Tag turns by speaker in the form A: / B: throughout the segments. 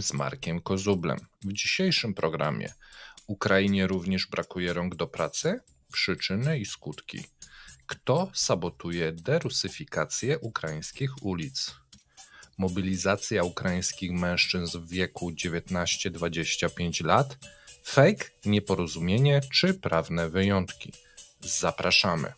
A: z Markiem Kozublem. W dzisiejszym programie Ukrainie również brakuje rąk do pracy? Przyczyny i skutki. Kto sabotuje derusyfikację ukraińskich ulic? Mobilizacja ukraińskich mężczyzn w wieku 19-25 lat? Fake, nieporozumienie czy prawne wyjątki? Zapraszamy.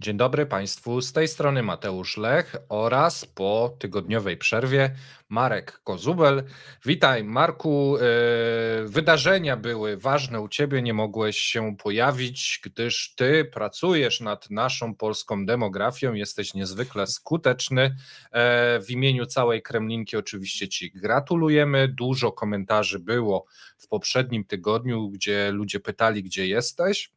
A: Dzień dobry Państwu, z tej strony Mateusz Lech oraz po tygodniowej przerwie Marek Kozubel. Witaj Marku, e, wydarzenia były ważne u Ciebie, nie mogłeś się pojawić, gdyż Ty pracujesz nad naszą polską demografią, jesteś niezwykle skuteczny. E, w imieniu całej Kremlinki oczywiście Ci gratulujemy, dużo komentarzy było w poprzednim tygodniu, gdzie ludzie pytali gdzie jesteś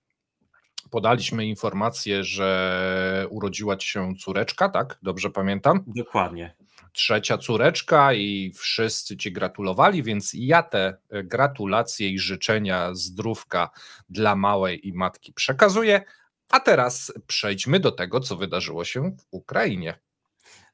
A: podaliśmy informację, że urodziła ci się córeczka, tak? Dobrze pamiętam? Dokładnie. Trzecia córeczka i wszyscy ci gratulowali, więc ja te e, gratulacje i życzenia zdrówka dla małej i matki przekazuję. A teraz przejdźmy do tego, co wydarzyło się w
B: Ukrainie.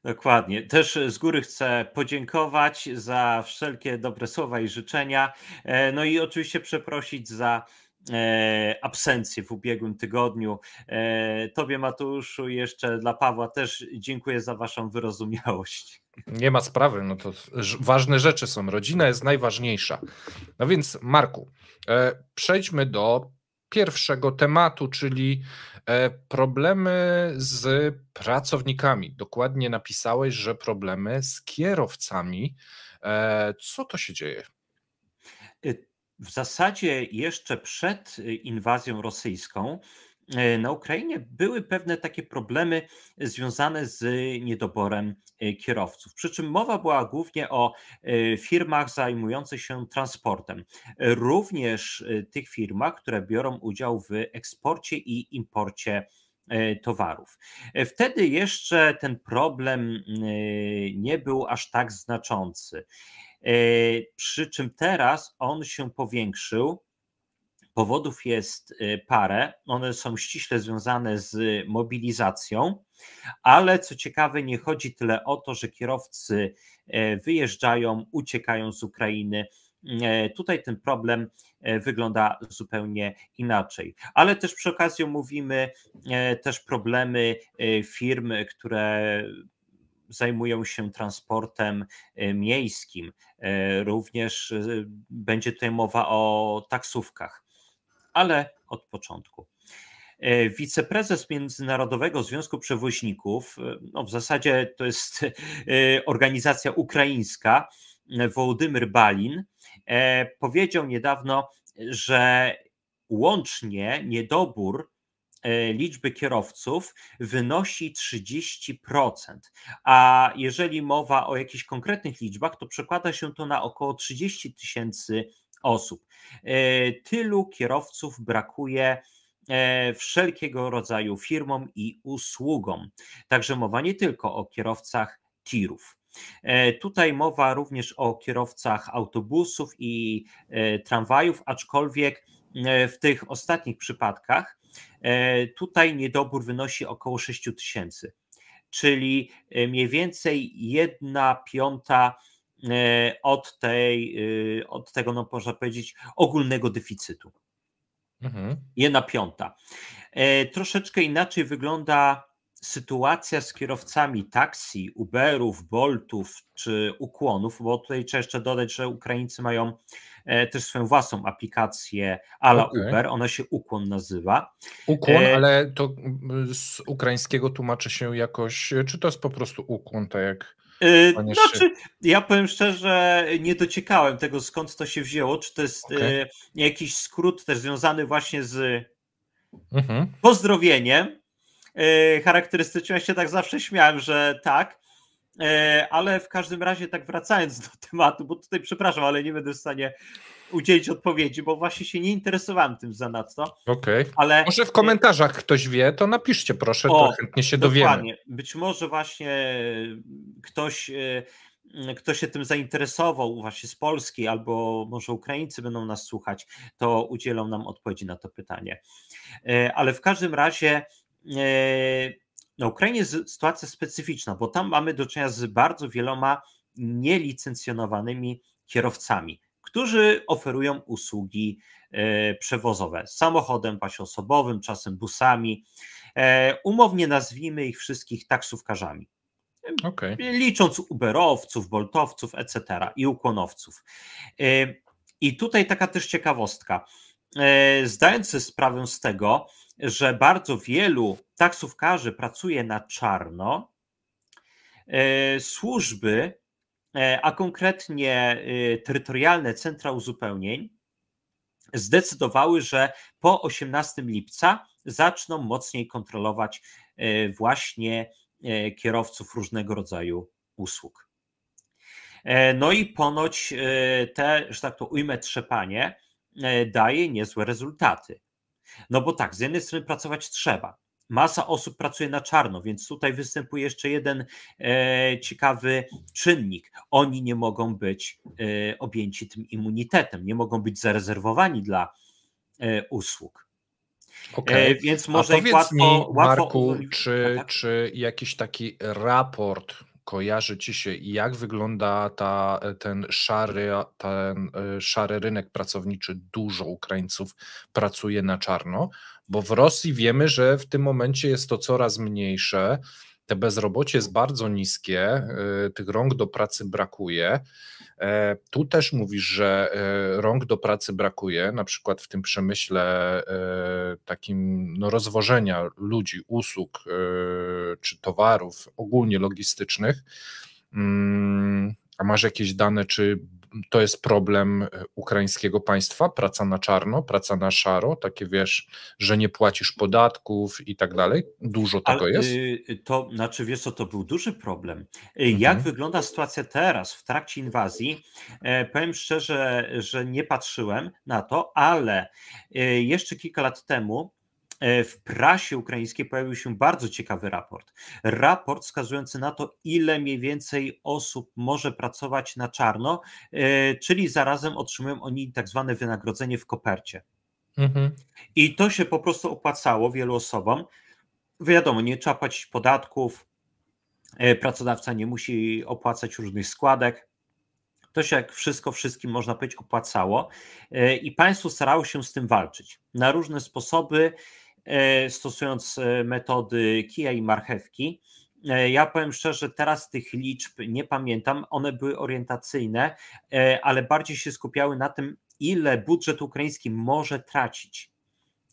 B: Dokładnie. Też z góry chcę podziękować za wszelkie dobre słowa i życzenia. E, no i oczywiście przeprosić za E, absencję w ubiegłym tygodniu. E, tobie Matuszu, jeszcze dla Pawła też dziękuję za waszą wyrozumiałość.
A: Nie ma sprawy, no to ważne rzeczy są. Rodzina jest najważniejsza. No więc Marku, e, przejdźmy do pierwszego tematu, czyli problemy z pracownikami. Dokładnie napisałeś, że problemy z kierowcami.
B: Co to się dzieje? w zasadzie jeszcze przed y, inwazją rosyjską y, na Ukrainie były pewne takie problemy związane z niedoborem y, kierowców. Przy czym mowa była głównie o firmach zajmujących się transportem, również tych firmach, które biorą udział w eksporcie i imporcie towarów. Wtedy jeszcze ten problem nie był aż tak znaczący. E, przy czym teraz on się powiększył. Powodów jest e, parę. One są ściśle związane z mobilizacją, ale co ciekawe, nie chodzi tyle o to, że kierowcy e, wyjeżdżają, uciekają z Ukrainy. Tutaj ten problem wygląda zupełnie inaczej. Ale też przy okazji mówimy też problemy firm, które zajmują się transportem e, miejskim. E, również e, będzie tutaj mowa o taksówkach, ale od początku. Wiceprezes Międzynarodowego Związku Przewoźników, no w zasadzie to jest organizacja ukraińska, Wołodymyr Balin, powiedział niedawno, że łącznie niedobór E, liczby kierowców wynosi 30%. A jeżeli mowa o jakichś konkretnych liczbach, to przekłada się to na około 30 tysięcy osób. E, tylu kierowców brakuje e, wszelkiego rodzaju firmom i usługom. Także mowa nie tylko o kierowcach tirów. Tutaj mowa również o kierowcach autobusów i tramwajów, aczkolwiek w tych ostatnich przypadkach E, tutaj niedobór wynosi około 6 tysięcy, czyli e, mniej więcej 1 piąta e, od, tej, od tego, no można powiedzieć, ogólnego deficytu. Mhm. Jedna piąta. Troszeczkę inaczej wygląda sytuacja z kierowcami taksi, Uberów, Boltów czy ukłonów, bo tutaj trzeba jeszcze dodać, że Ukraińcy mają E, też swoją własną aplikację ala okay. Uber, ona się Ukłon nazywa. Ukłon, e, ale to mm, z ukraińskiego
A: tłumaczy się jakoś, czy to jest po prostu ukłon, tak jak... E, panie znaczy,
B: ja powiem szczerze, nie dociekałem tego, skąd to się wzięło. Czy to jest okay. jakiś skrót też związany właśnie z mhm. pozdrowieniem? Charakterystycznie ja się tak zawsze śmiałem, że tak. E, ale w każdym razie, tak wracając do tematu, bo tutaj przepraszam, ale nie będę w stanie udzielić odpowiedzi, bo właśnie się nie interesowałem tym zanadto.
A: Okej. Okay. Ale... Może w komentarzach ktoś wie, to napiszcie proszę, o, to chętnie się dokładnie. dowiemy.
B: Być może właśnie e, ktoś e, kto się tym zainteresował właśnie z Polski, albo może Ukraińcy będą nas słuchać, to udzielą nam odpowiedzi na to pytanie. Ale w każdym razie na Ukrainie jest sytuacja specyficzna, bo tam mamy do czynienia z bardzo wieloma nielicencjonowanymi kierowcami, którzy oferują usługi e, przewozowe samochodem osobowym, czasem busami. E, umownie nazwijmy ich wszystkich taksówkarzami. Okay. Licząc Uberowców, Boltowców, etc. i ukłonowców. E, I tutaj taka też ciekawostka. Zdając sobie sprawę z tego, że bardzo wielu taksówkarzy pracuje na czarno. E, służby, e, a konkretnie e, terytorialne centra uzupełnień, zdecydowały, że po 18 lipca zaczną mocniej kontrolować właśnie kierowców różnego rodzaju usług. No i ponoć te, że tak to ujmę, trzepanie daje niezłe rezultaty. No bo tak, z jednej strony pracować trzeba. Masa osób pracuje na czarno, więc tutaj występuje jeszcze jeden e, ciekawy czynnik. Oni nie mogą być e, objęci tym immunitetem, nie mogą być zarezerwowani dla e, usług. E, okay. Więc może A powiedz łatwo, mi, łatwo... Marku, czy, no tak?
A: czy jakiś taki raport kojarzy ci się i jak wygląda ta, e, ten, szary, ten e, szary rynek pracowniczy? Dużo Ukraińców pracuje na czarno, bo w Rosji wiemy, że w tym momencie jest to coraz mniejsze. Te bezrobocie jest bardzo niskie, e, tych rąk do pracy brakuje. E, tu też mówisz, że e, rąk do pracy brakuje, na przykład w tym przemyśle e, takim no, rozwożenia ludzi, usług czy towarów ogólnie logistycznych. Mm, a masz jakieś dane, czy to jest problem e, ukraińskiego państwa, praca na czarno, praca na szaro, takie wiesz, że nie płacisz podatków i tak dalej. Dużo tego Ale, jest.
B: Y, to znaczy, wiesz, co to był duży problem. Y, mhm. Jak wygląda sytuacja teraz w trakcie inwazji? E, powiem szczerze, że nie patrzyłem na to, ale y, jeszcze kilka lat temu E, w prasie ukraińskiej pojawił się bardzo ciekawy raport. Raport wskazujący na to, ile mniej więcej osób może pracować na czarno, e, czyli zarazem otrzymują oni tak zwane wynagrodzenie w kopercie. Mhm. I to się po prostu opłacało wielu osobom. Wiadomo, nie trzeba płacić podatków, e, pracodawca nie musi opłacać różnych składek. To się jak wszystko wszystkim można powiedzieć opłacało i państwo starało się z tym walczyć na różne sposoby. E, stosując e, metody kija i marchewki. E, ja powiem szczerze, teraz tych liczb nie pamiętam, one były orientacyjne, ale bardziej się skupiały na tym, ile budżet ukraiński może tracić.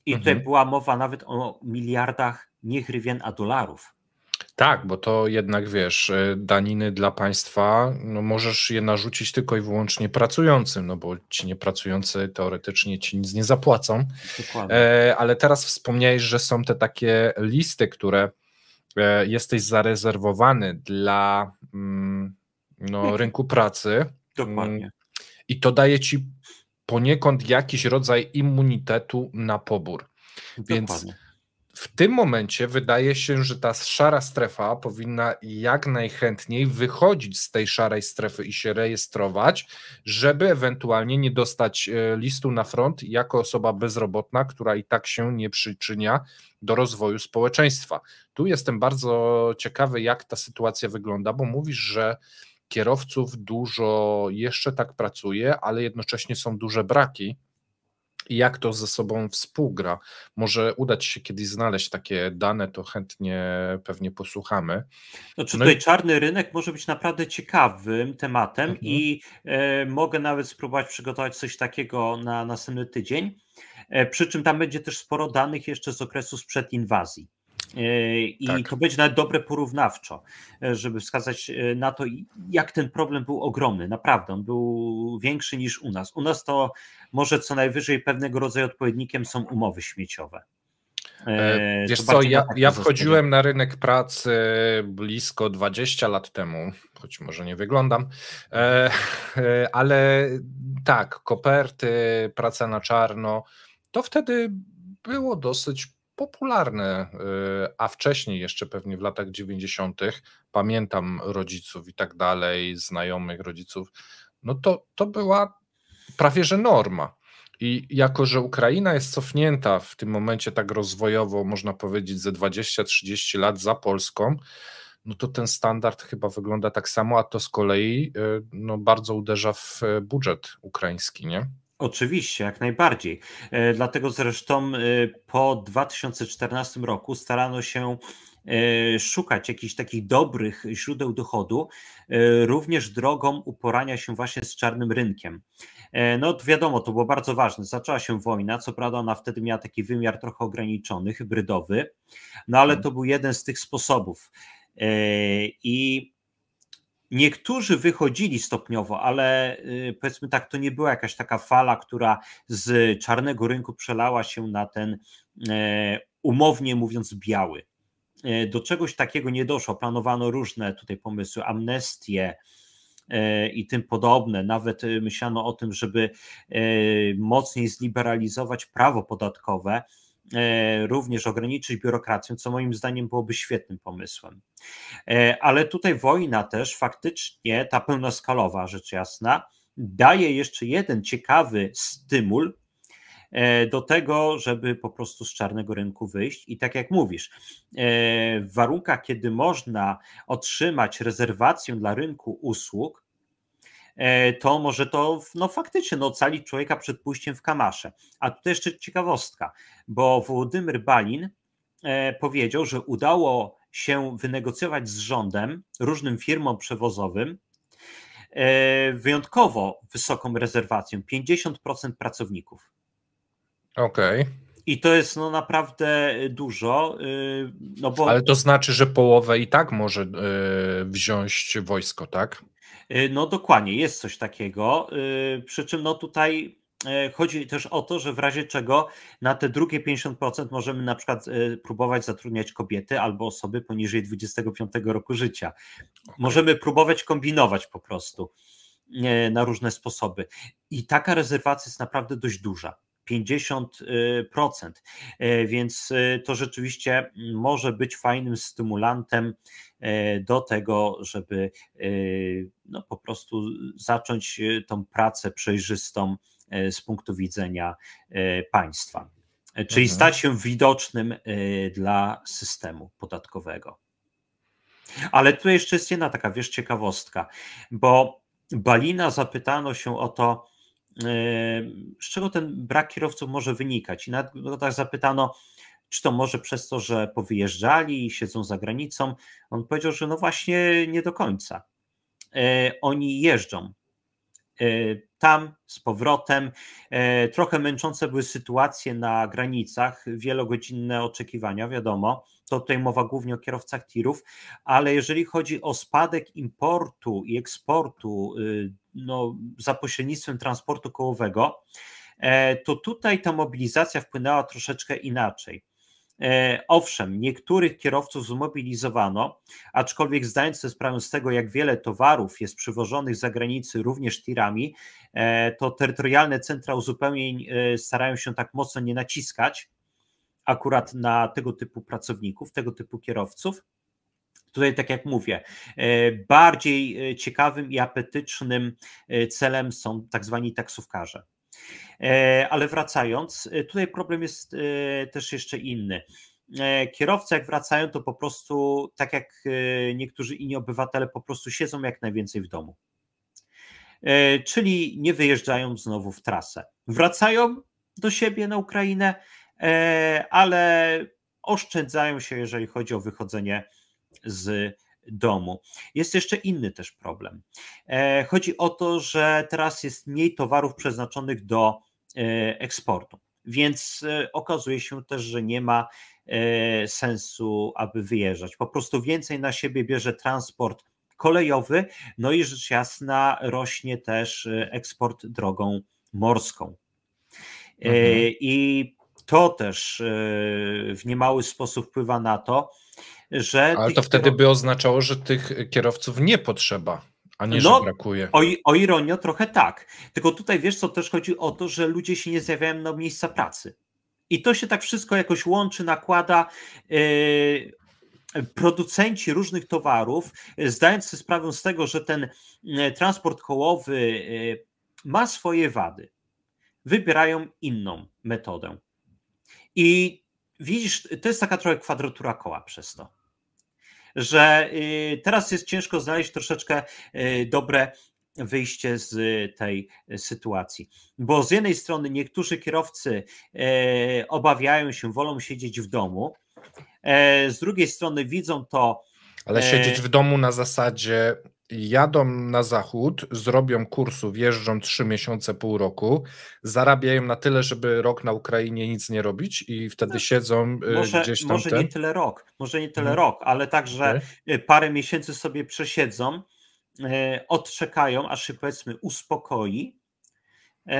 B: I mhm. tutaj była mowa nawet o miliardach niechrywien, a dolarów.
A: Tak, bo to jednak wiesz, e, daniny dla państwa no możesz je narzucić tylko i wyłącznie pracującym, no bo ci niepracujący teoretycznie ci nic nie zapłacą. Dokładnie. E, ale teraz wspomniałeś, że są te takie listy, które e, jesteś zarezerwowany dla mm, no, hmm. rynku pracy. Dokładnie. Mm, I to daje ci poniekąd jakiś rodzaj immunitetu na pobór. Dokładnie. Więc w tym momencie wydaje się, że ta szara strefa powinna jak najchętniej wychodzić z tej szarej strefy i się rejestrować, żeby ewentualnie nie dostać e, listu na front jako osoba bezrobotna, która i tak się nie przyczynia do rozwoju społeczeństwa. Tu jestem bardzo ciekawy, jak ta sytuacja wygląda, bo mówisz, że kierowców dużo jeszcze tak pracuje, ale jednocześnie są duże braki jak to ze sobą współgra. Może udać się kiedyś znaleźć takie dane, to chętnie pewnie posłuchamy.
B: Znaczy no tutaj i... czarny rynek może być naprawdę ciekawym tematem mhm. i e, mogę nawet spróbować przygotować coś takiego na następny tydzień. E, przy czym tam będzie też sporo danych jeszcze z okresu sprzed inwazji. E, I tak. to będzie nawet dobre porównawczo, e, żeby wskazać e, na to, jak ten problem był ogromny. Naprawdę, on był większy niż u nas. U nas to może co najwyżej pewnego rodzaju odpowiednikiem są umowy śmieciowe. E, Wiesz co, ja, ja wchodziłem
A: na rynek pracy blisko 20 lat temu, choć może nie wyglądam, ale tak, koperty, praca na czarno, to wtedy było dosyć popularne, y, a wcześniej jeszcze pewnie w latach 90. pamiętam rodziców i tak dalej, znajomych rodziców, no to, to była prawie że norma. I jako, że Ukraina jest cofnięta w tym momencie tak rozwojowo, można powiedzieć, ze 20-30 lat za Polską, no to ten standard chyba wygląda tak samo, a to z kolei y, no, bardzo
B: uderza w e, budżet ukraiński, nie? Oczywiście, jak najbardziej. E, dlatego zresztą e, po 2014 roku starano się e, szukać jakichś takich dobrych źródeł dochodu, również drogą uporania się właśnie z czarnym rynkiem. No to wiadomo, to było bardzo ważne. Zaczęła się wojna, co prawda ona wtedy miała taki wymiar trochę ograniczony, hybrydowy, no ale mhm. to był jeden z tych sposobów. I Niektórzy wychodzili stopniowo, ale y, powiedzmy tak, to nie była jakaś taka fala, która z czarnego rynku przelała się na ten e, umownie mówiąc biały. E, do czegoś takiego nie doszło. Planowano różne tutaj pomysły, amnestie e, i tym podobne. Nawet myślano o tym, żeby mocniej zliberalizować prawo podatkowe E, również ograniczyć biurokrację, co moim zdaniem byłoby świetnym pomysłem. E, ale tutaj wojna też faktycznie, ta pełnoskalowa rzecz jasna, daje jeszcze jeden ciekawy stymul e, do tego, żeby po prostu z czarnego rynku wyjść. I tak jak mówisz, w warunkach, kiedy można otrzymać rezerwację dla rynku usług, E, to może to no, faktycznie no, ocalić człowieka przed pójściem w kamasze. A tutaj jeszcze ciekawostka, bo Włodymyr Balin e, powiedział, że udało się wynegocjować z rządem, różnym firmom przewozowym, e, wyjątkowo wysoką rezerwacją 50% pracowników. Okej. Okay. I to jest no naprawdę dużo. Y, no bo... Ale to znaczy, że
A: połowę i tak może y, wziąć wojsko, tak?
B: Y, no dokładnie, jest coś takiego. Y, przy czym no tutaj e, chodzi też o to, że w razie czego na te drugie 50% możemy na przykład e, próbować zatrudniać kobiety albo osoby poniżej 25 roku życia. Możemy próbować kombinować po prostu e, na różne sposoby. I taka rezerwacja jest naprawdę dość duża. 50%. E, więc e, to rzeczywiście może być fajnym stymulantem e, do tego, żeby no, po prostu zacząć tą pracę przejrzystą z punktu widzenia państwa. Czyli mhm. stać się widocznym dla systemu podatkowego. Ale tu jeszcze jest jedna taka, wiesz, ciekawostka, bo Balina zapytano się o to, Yy, z czego ten brak kierowców może wynikać? I na no tak zapytano, czy to może przez to, że powyjeżdżali i siedzą za granicą? On powiedział, że no właśnie nie do końca. Yy, oni jeżdżą yy, tam z powrotem. Trochę męczące były sytuacje na granicach, wielogodzinne oczekiwania, wiadomo. To tutaj mowa głównie o kierowcach tirów, ale jeżeli chodzi o spadek importu i eksportu no, za pośrednictwem transportu kołowego, e, to tutaj ta mobilizacja wpłynęła troszeczkę inaczej. E, owszem, niektórych kierowców zmobilizowano, aczkolwiek zdając sobie sprawę z tego, jak wiele towarów jest przywożonych z zagranicy również tirami, e, to terytorialne centra uzupełnień starają się tak mocno nie naciskać akurat na tego typu pracowników, tego typu kierowców. Tutaj, tak jak mówię, e, bardziej e, ciekawym i apetycznym e, celem są tak zwani taksówkarze. Ale wracając, tutaj problem jest też jeszcze inny. Kierowcy, jak wracają, to po prostu, tak jak niektórzy inni obywatele, po prostu siedzą jak najwięcej w domu. Czyli nie wyjeżdżają znowu w trasę. Wracają do siebie na Ukrainę, ale oszczędzają się, jeżeli chodzi o wychodzenie z domu. Jest jeszcze inny też problem. E, chodzi o to, że teraz jest mniej towarów przeznaczonych do e, eksportu, więc e, okazuje się też, że nie ma sensu, aby wyjeżdżać. Po prostu więcej na siebie bierze transport kolejowy, no i rzecz jasna rośnie też eksport drogą morską. Mhm. I to też w niemały sposób wpływa na to, że. Ale to wtedy kierowców... by oznaczało, że tych kierowców nie potrzeba. A nie, no, że brakuje. O, o ironio trochę tak. Tylko tutaj wiesz co, też chodzi o to, że ludzie się nie zjawiają na miejsca pracy. I to się tak wszystko jakoś łączy, nakłada. Yy, producenci różnych towarów, zdając sobie sprawę z tego, że ten yy, transport kołowy yy, ma swoje wady, wybierają inną metodę. I widzisz, to jest taka trochę kwadratura koła przez to że y, teraz jest ciężko znaleźć troszeczkę y, dobre wyjście z tej sytuacji. Bo z jednej strony niektórzy kierowcy y, obawiają się, wolą siedzieć w domu, e, z drugiej strony widzą to.
A: Ale siedzieć e, w domu na zasadzie jadą na zachód, zrobią kursu, wjeżdżą trzy miesiące, pół roku, zarabiają na tyle, żeby rok na Ukrainie nic nie robić i wtedy no, siedzą y, może, gdzieś tam. Może ten... nie
B: tyle rok, może nie tyle hmm. rok, ale także okay. parę miesięcy sobie przesiedzą, y, odczekają, aż się powiedzmy uspokoi y,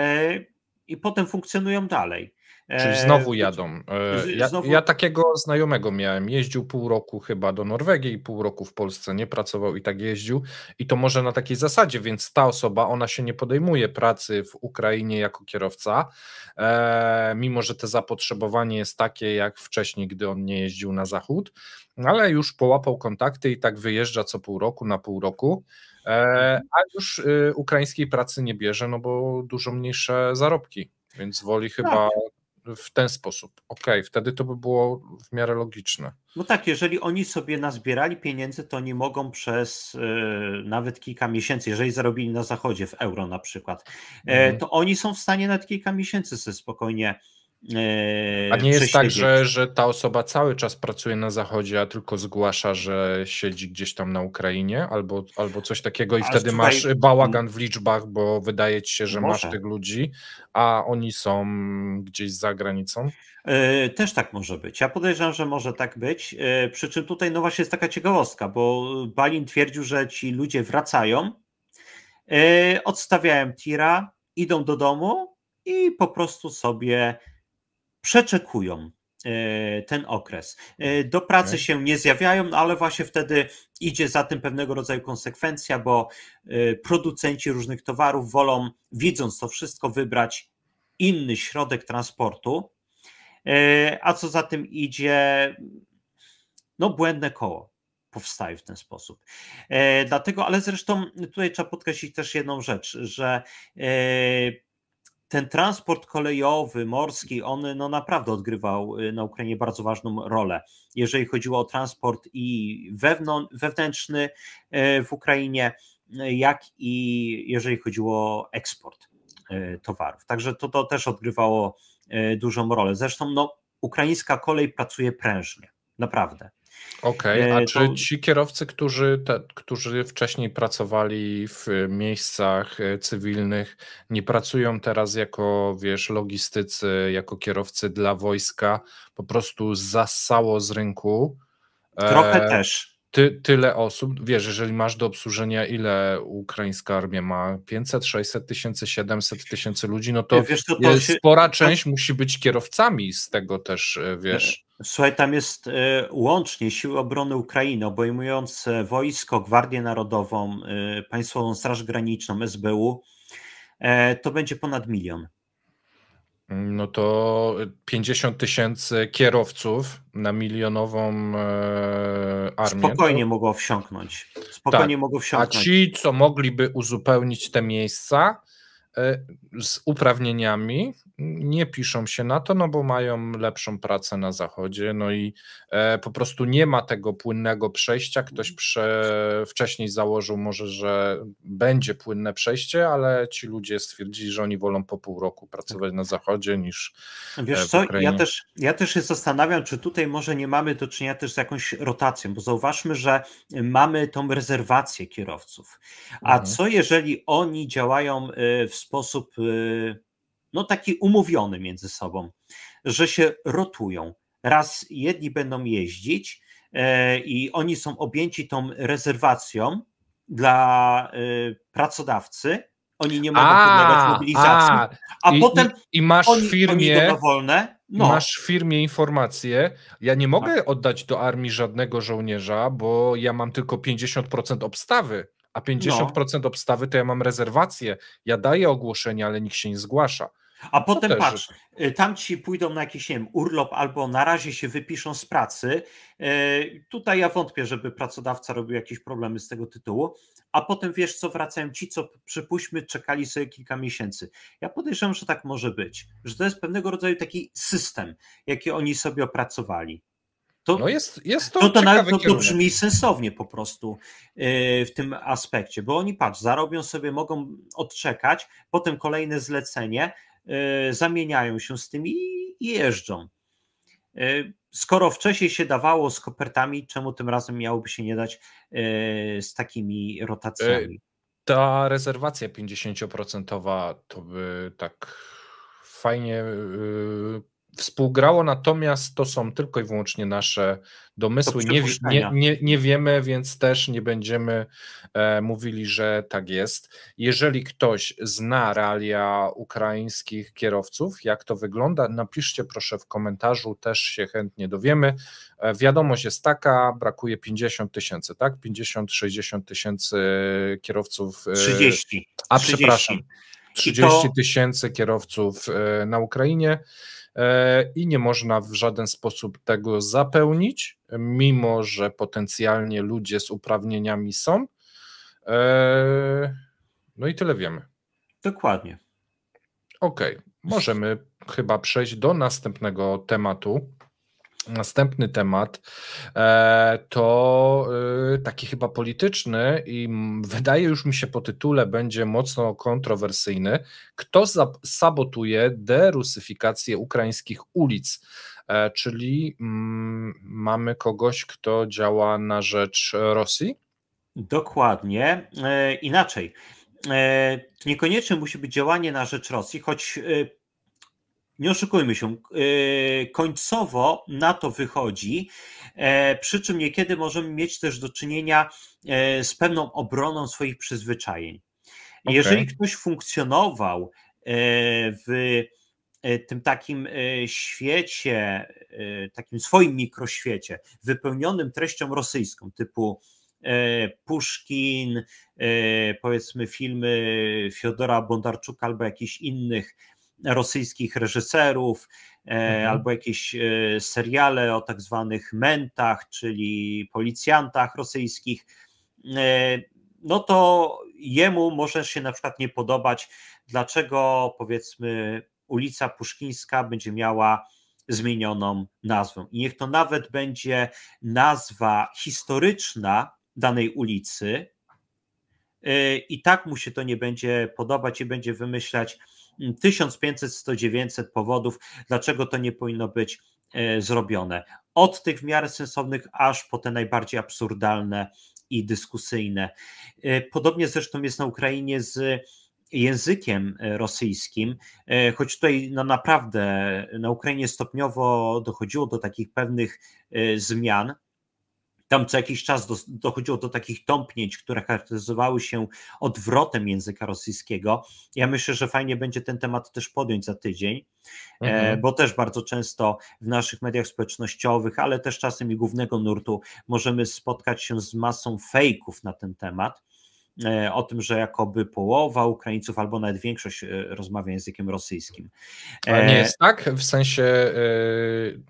B: i potem funkcjonują dalej. Czyli e, znowu znaczy, jadą.
A: E, ja, ja, takiego znajomego miałem. Jeździł pół roku chyba do Norwegii i pół roku w Polsce nie pracował i tak jeździł. I to może na takiej zasadzie, więc ta osoba, ona się nie podejmuje pracy w Ukrainie jako kierowca, e, mimo że to zapotrzebowanie jest takie jak wcześniej, gdy on nie jeździł na zachód, ale już połapał kontakty i tak wyjeżdża co pół roku na pół roku. Mhm. A już y, ukraińskiej pracy nie bierze, no bo dużo mniejsze zarobki, więc woli chyba tak w ten sposób. Okej, okay, wtedy to by było w miarę logiczne.
B: No tak, jeżeli oni sobie nazbierali pieniędzy, to nie mogą przez e, nawet kilka miesięcy, jeżeli zarobili na zachodzie w euro na przykład, e, mhm. to oni są w stanie nawet kilka miesięcy sobie spokojnie Eee, a nie jest tak, że,
A: że ta osoba cały czas pracuje na Zachodzie, a tylko zgłasza, że siedzi gdzieś tam na Ukrainie albo, albo coś takiego i Aż wtedy tutaj... masz bałagan w liczbach, bo wydaje ci się, że może. masz tych ludzi, a oni są gdzieś za granicą?
B: Eee, też tak może być. Ja podejrzewam, że może tak być. Eee, przy czym tutaj no właśnie jest taka ciekawostka, bo Balin twierdził, że ci ludzie wracają, odstawiają tira, idą do domu i po prostu sobie przeczekują e, ten okres. E, do pracy okay. się nie zjawiają, no, ale właśnie wtedy idzie za tym pewnego rodzaju konsekwencja, bo e, producenci różnych towarów wolą, widząc to wszystko, wybrać inny środek transportu, a co za tym idzie, no błędne koło powstaje w ten sposób. Dlatego, ale zresztą tutaj trzeba podkreślić też jedną rzecz, że ten transport kolejowy, morski, on no naprawdę odgrywał y, na Ukrainie bardzo ważną rolę, jeżeli chodziło o transport i wewnętrzny y, w Ukrainie, y, jak i jeżeli chodziło o eksport towarów. Także to, to też odgrywało dużą rolę. Zresztą no, ukraińska kolej pracuje prężnie, naprawdę.
A: Okej, okay, a e, czy ci kierowcy, którzy, te, którzy wcześniej pracowali w miejscach e, cywilnych, nie pracują teraz jako, wiesz, logistycy, jako kierowcy dla wojska, po prostu zasało z rynku? E, Trochę e... też ty, tyle osób, wiesz, jeżeli masz do obsłużenia, ile ukraińska armia ma, 500, 600 tysięcy, 700 tysięcy ludzi, no to, wiesz, to, to e, się... spora część
B: musi być kierowcami z tego też, e, wiesz. E, słuchaj, tam jest łącznie Siły Obrony Ukrainy, obejmujące wojsko, Gwardię Narodową, Państwową Straż Graniczną, SBU, to będzie ponad milion. No to
A: 50 tysięcy kierowców na milionową e, armię. Spokojnie mogło wsiąknąć. Spokojnie tak. mogło wsiąknąć. A ci, co mogliby uzupełnić te miejsca, E, z uprawnieniami, nie piszą się na to, no bo mają lepszą pracę na zachodzie, no i e, po prostu nie ma tego płynnego przejścia. Ktoś prze, wcześniej założył może, że będzie płynne przejście, ale ci ludzie stwierdzili, że oni wolą po pół roku pracować na zachodzie niż.
B: E, Wiesz co, ja też, ja też się zastanawiam, czy tutaj może nie mamy do czynienia też z jakąś rotacją, bo zauważmy, że mamy tą rezerwację kierowców. A mhm. co jeżeli oni działają w sposób y, no taki umówiony między sobą, że się rotują. Raz jedni będą jeździć e, i oni są objęci tą rezerwacją dla y, pracodawcy, oni nie mogą podlegać mobilizacji, a, a I, potem i, masz oni, firmie oni No. Masz
A: w firmie informację, ja nie mogę tak. oddać do armii żadnego żołnierza, bo ja mam tylko 50% obstawy a 50% no. obstawy to ja mam rezerwację,
B: ja daję ogłoszenie, ale nikt się nie zgłasza. A potem też... patrz, y, tam ci pójdą na jakiś, nie wiem, urlop albo na razie się wypiszą z pracy. Y, tutaj ja wątpię, żeby pracodawca robił jakieś problemy z tego tytułu. A potem wiesz, co wracają ci, co przypuśćmy, czekali sobie kilka miesięcy. Ja podejrzewam, że tak może być, że to jest pewnego rodzaju taki system, jaki oni sobie opracowali. To, no jest, jest to, to, to, na, to, to brzmi sensownie po prostu e, w tym aspekcie, bo oni patrz, zarobią sobie, mogą odczekać, potem kolejne zlecenie, e, zamieniają się z tymi i, jeżdżą. E, skoro wcześniej się dawało z kopertami, czemu tym razem miałoby się nie dać z takimi rotacjami?
A: Ta rezerwacja 50% to by tak fajnie współgrało, natomiast to są tylko i wyłącznie nasze domysły. Nie, nie, nie, nie wiemy, więc też nie będziemy e, mówili, że tak jest. Jeżeli ktoś zna realia ukraińskich kierowców, jak to wygląda, napiszcie proszę w komentarzu, też się chętnie dowiemy. E, wiadomość jest taka, brakuje 50 tysięcy, tak? 50-60 tysięcy kierowców. E, 30. A 30. przepraszam. 30 tysięcy kierowców e, na Ukrainie. E, i nie można w żaden sposób tego zapełnić, mimo że potencjalnie ludzie z uprawnieniami są. E, no i tyle wiemy. Dokładnie. Okej, okay. możemy chyba przejść do następnego tematu. Następny temat e, to y, taki chyba polityczny i wydaje już mi się po tytule będzie mocno kontrowersyjny. Kto sabotuje derusyfikację ukraińskich ulic? E, czyli mm, mamy kogoś, kto działa na rzecz
B: Rosji? Dokładnie. E, inaczej. Niekoniecznie musi być działanie na rzecz Rosji, choć y, nie oszukujmy się, e, końcowo na to wychodzi, e, przy czym niekiedy możemy mieć też do czynienia e, z pewną obroną swoich przyzwyczajeń. Okay. Jeżeli ktoś funkcjonował w tym takim świecie, takim swoim mikroświecie, wypełnionym treścią rosyjską, typu Puszkin, powiedzmy filmy Fiodora Bondarczuka albo jakichś innych rosyjskich reżyserów, e, mhm. albo jakieś e, seriale o tak zwanych mentach, czyli policjantach rosyjskich, e, no to jemu może się na przykład nie podobać, dlaczego powiedzmy ulica Puszkińska będzie miała zmienioną nazwę. I niech to nawet będzie nazwa historyczna danej ulicy, i tak mu się to nie będzie podobać i będzie wymyślać 1500, 1900 powodów, dlaczego to nie powinno być e, zrobione. Od tych w miarę sensownych, aż po te najbardziej absurdalne i dyskusyjne. E, podobnie zresztą jest na Ukrainie z językiem e, rosyjskim, choć tutaj no naprawdę na Ukrainie stopniowo dochodziło do takich pewnych zmian, tam co jakiś czas do, dochodziło do takich tąpnięć, które charakteryzowały się odwrotem języka rosyjskiego. Ja myślę, że fajnie będzie ten temat też podjąć za tydzień, e, mhm. bo też bardzo często w naszych mediach społecznościowych, ale też czasem i głównego nurtu możemy spotkać się z masą fejków na ten temat. E, o tym, że jakoby połowa Ukraińców albo nawet większość e, rozmawia językiem rosyjskim. Ale nie e, jest
A: tak? W sensie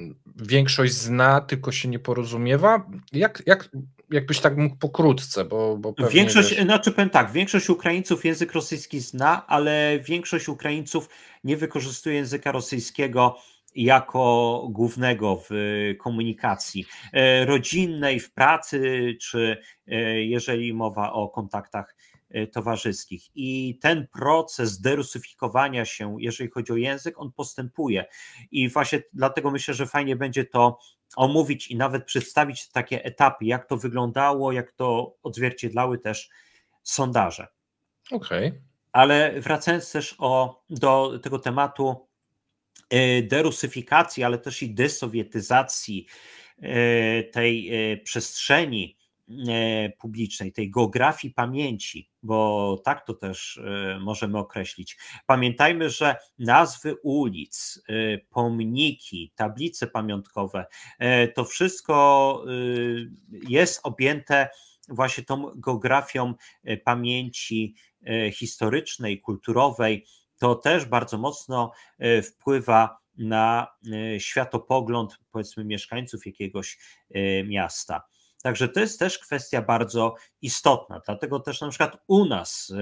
A: yy, większość zna, tylko się nie porozumiewa? Jak, jak, jakbyś tak mógł pokrótce, bo, bo Większość, wiesz...
B: znaczy powiem tak, większość Ukraińców język rosyjski zna, ale większość Ukraińców nie wykorzystuje języka rosyjskiego jako głównego w komunikacji e, rodzinnej, w pracy, czy e, jeżeli mowa o kontaktach e, towarzyskich. I ten proces derusyfikowania się, jeżeli chodzi o język, on postępuje. I właśnie dlatego myślę, że fajnie będzie to omówić i nawet przedstawić takie etapy, jak to wyglądało, jak to odzwierciedlały też sondaże. Okej. Okay. Ale wracając też o, do tego tematu E, derusyfikacji, ale też i desowietyzacji e, tej e, przestrzeni publicznej, tej geografii pamięci, bo tak to też możemy określić. Pamiętajmy, że nazwy ulic, pomniki, tablice pamiątkowe, to wszystko jest objęte właśnie tą geografią pamięci historycznej, kulturowej, to też bardzo mocno e, wpływa na e, światopogląd, powiedzmy, mieszkańców jakiegoś e, miasta. Także to jest też kwestia bardzo istotna. Dlatego też na przykład u nas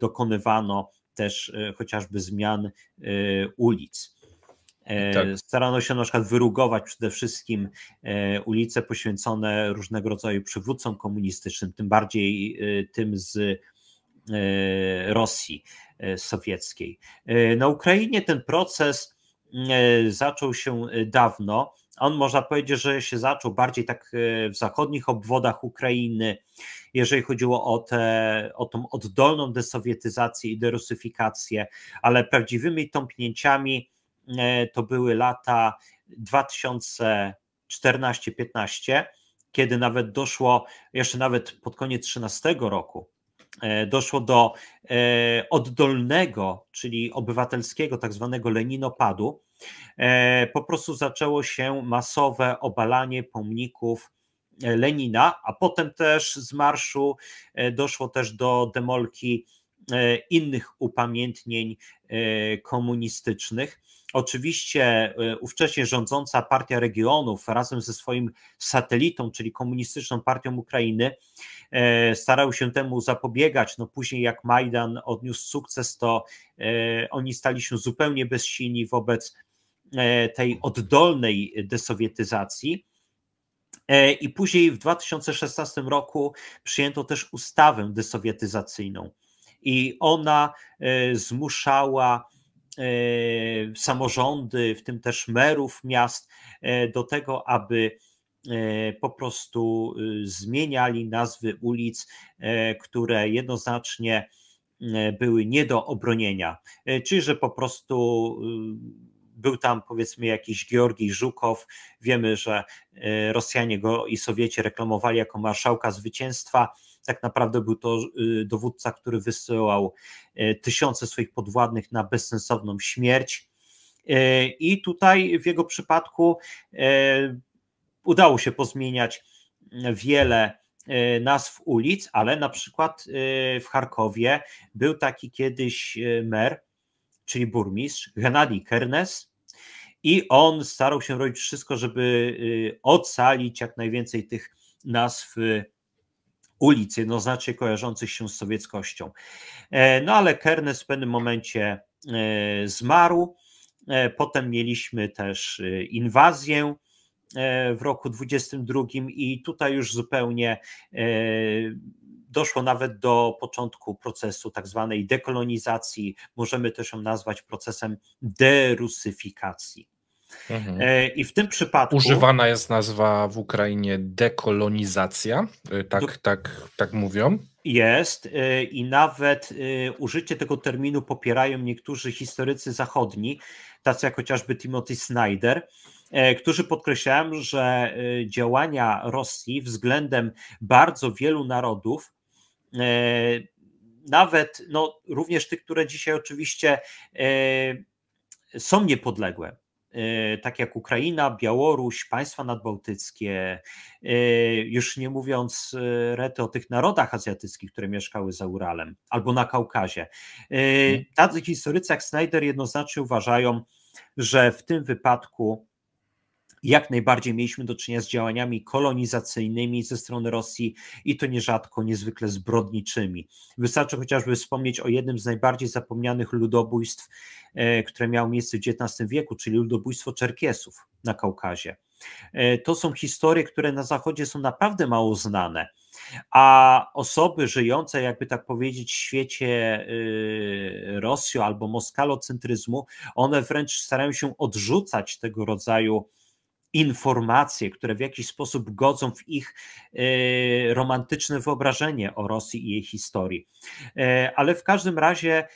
B: dokonywano też chociażby zmian ulic. Tak. Starano się na przykład wyrugować przede wszystkim ulice poświęcone różnego rodzaju przywódcom komunistycznym, tym bardziej tym z E, Rosji e, sowieckiej. E, na Ukrainie ten proces zaczął się dawno. On można powiedzieć, że się zaczął bardziej tak w zachodnich obwodach Ukrainy, jeżeli chodziło o, tę o tą oddolną desowietyzację i derusyfikację, ale prawdziwymi tąpnięciami to były lata 2014-15, kiedy nawet doszło, jeszcze nawet pod koniec 13 roku, E, doszło do e, oddolnego, czyli obywatelskiego, tak zwanego Leninopadu, e, po prostu zaczęło się masowe obalanie pomników Lenina, a potem też z marszu doszło też do demolki innych upamiętnień komunistycznych. Oczywiście e, ówcześnie rządząca Partia Regionów razem ze swoim satelitą, czyli Komunistyczną Partią Ukrainy, e, starały się temu zapobiegać. No później, jak Majdan odniósł sukces, to e, oni stali się zupełnie bezsilni wobec tej oddolnej desowietyzacji. I później w 2016 roku przyjęto też ustawę desowietyzacyjną, i ona zmuszała E, samorządy, w tym też merów miast, e, do tego, aby e, po prostu zmieniali nazwy ulic, które jednoznacznie były nie do obronienia. Czyli, że po prostu był tam powiedzmy jakiś Georgij Żukow, wiemy, że Rosjanie go i Sowieci reklamowali jako marszałka zwycięstwa, tak naprawdę był to y, dowódca, który wysyłał y, tysiące swoich podwładnych na bezsensowną śmierć. Y, I tutaj w jego przypadku udało się pozmieniać wiele nazw ulic, ale na przykład w Charkowie był taki kiedyś mer, czyli burmistrz, Genadij Kernes, i on starał się robić wszystko, żeby ocalić jak najwięcej tych nazw ulic, jednoznacznie kojarzących się z sowieckością. E, no ale Kernes w pewnym momencie e, zmarł. E, potem mieliśmy też inwazję w roku 22 i tutaj już zupełnie doszło nawet do początku procesu tak zwanej dekolonizacji. Możemy też ją nazwać procesem derusyfikacji. Mhm. E,
A: I w tym przypadku. Używana jest nazwa w Ukrainie dekolonizacja, e, tak, do... tak, tak mówią.
B: Jest e, i nawet użycie tego terminu popierają niektórzy historycy zachodni, tacy jak chociażby Timothy Snyder, którzy podkreślają, że działania Rosji względem bardzo wielu narodów nawet no, również tych, które dzisiaj oczywiście są niepodległe, E, tak jak Ukraina, Białoruś, państwa nadbałtyckie, e, już nie mówiąc e, rety o tych narodach azjatyckich, które mieszkały za Uralem albo na Kaukazie. Mhm. Tacy historycy jak Snyder jednoznacznie uważają, że w tym wypadku jak najbardziej mieliśmy do czynienia z działaniami kolonizacyjnymi ze strony Rosji i to nierzadko niezwykle zbrodniczymi. Wystarczy chociażby wspomnieć o jednym z najbardziej zapomnianych ludobójstw, e, które miało miejsce w XIX wieku, czyli ludobójstwo Czerkiesów na Kaukazie. E, to są historie, które na Zachodzie są naprawdę mało znane, a osoby żyjące, jakby tak powiedzieć, w świecie y, Rosjo albo moskalocentryzmu, one wręcz starają się odrzucać tego rodzaju informacje, które w jakiś sposób godzą w ich e, romantyczne wyobrażenie o Rosji i jej historii. E, ale w każdym razie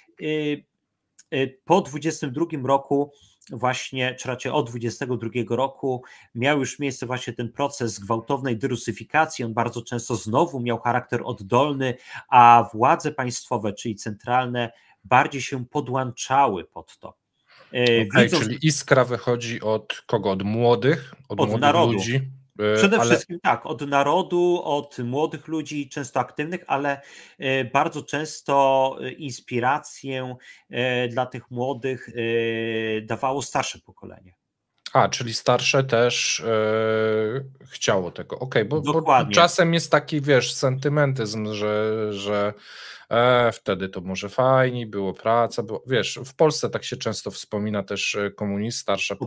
B: e, po 22 roku właśnie, czy raczej od 22 roku miał już miejsce właśnie ten proces gwałtownej derusyfikacji. On bardzo często znowu miał charakter oddolny, a władze państwowe, czyli centralne, bardziej się podłączały pod to. E, okay, widzów... Czyli iskra wychodzi
A: od kogo? Od młodych? Od, od młodych narodu. ludzi? E, Przede ale... wszystkim
B: tak, od narodu, od młodych ludzi, często aktywnych, ale e, bardzo często inspirację dla tych młodych dawało starsze pokolenie. A, czyli starsze też e, chciało tego. Okej, okay, bo, bo, czasem
A: jest taki, wiesz, sentymentyzm, że, że e, wtedy to może fajnie było praca, było, wiesz, w Polsce tak się często wspomina też e, komunizm, starsze u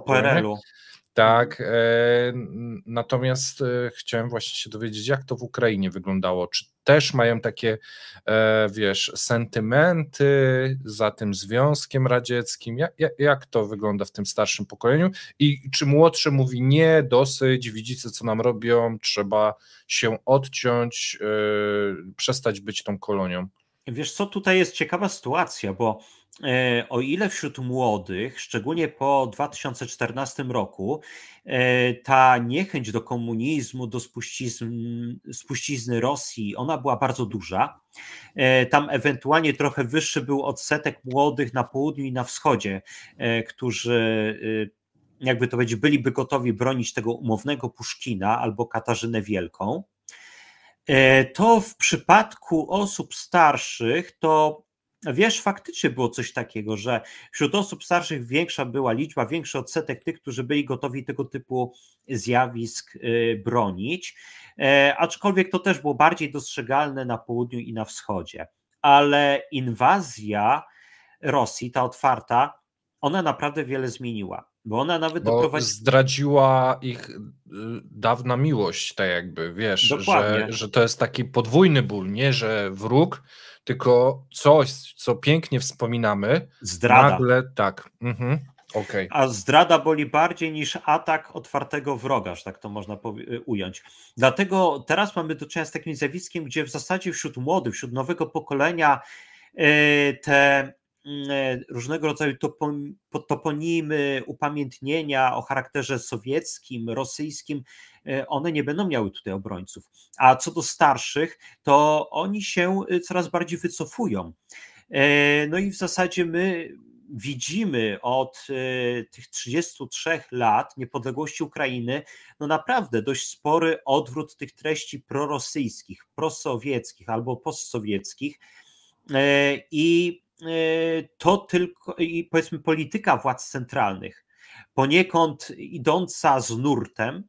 A: Tak, mhm. e, natomiast e, chciałem właśnie się dowiedzieć, jak to w Ukrainie wyglądało. Czy też mają takie, e, wiesz, sentymenty za tym Związkiem Radzieckim? Jak, jak to wygląda w tym starszym pokoleniu? I czy młodszy mówi nie, dosyć, widzicie co nam robią, trzeba się
B: odciąć, e, przestać być tą kolonią? Wiesz co, tutaj jest ciekawa sytuacja, bo E, o ile wśród młodych, szczególnie po 2014 roku, e, ta niechęć do komunizmu, do spuścizny Rosji, ona była bardzo duża. E, tam ewentualnie trochę wyższy był odsetek młodych na południu i na wschodzie, którzy jakby to powiedzieć, byliby gotowi bronić tego umownego Puszkina albo Katarzynę Wielką. To w przypadku osób starszych to wiesz, faktycznie było coś takiego, że wśród osób starszych większa była liczba, większy odsetek tych, którzy byli gotowi tego typu zjawisk y, bronić, e, aczkolwiek to też było bardziej dostrzegalne na południu i na wschodzie. Ale inwazja Rosji, ta otwarta, ona naprawdę wiele zmieniła. Bo ona nawet bo doprowadzi...
A: zdradziła ich y, dawna miłość, tak jakby, wiesz, że, że to jest taki podwójny ból, nie, że wróg, tylko coś, co pięknie
B: wspominamy,
A: zdrada. nagle
B: tak. Mhm. Okay. A zdrada boli bardziej niż atak otwartego wroga, że tak to można y, ująć. Dlatego teraz mamy do czynienia z takim zjawiskiem, gdzie w zasadzie wśród młodych, wśród nowego pokolenia y, te Mm, e, różnego rodzaju toponimy, upamiętnienia o charakterze sowieckim, rosyjskim, e, one nie będą miały tutaj obrońców. A co do starszych, to oni się e, coraz bardziej wycofują. No i w zasadzie my widzimy od tych 33 lat niepodległości Ukrainy, no naprawdę dość spory odwrót tych treści prorosyjskich, prosowieckich albo postsowieckich. I Y, to tylko i powiedzmy polityka władz centralnych, poniekąd idąca z nurtem,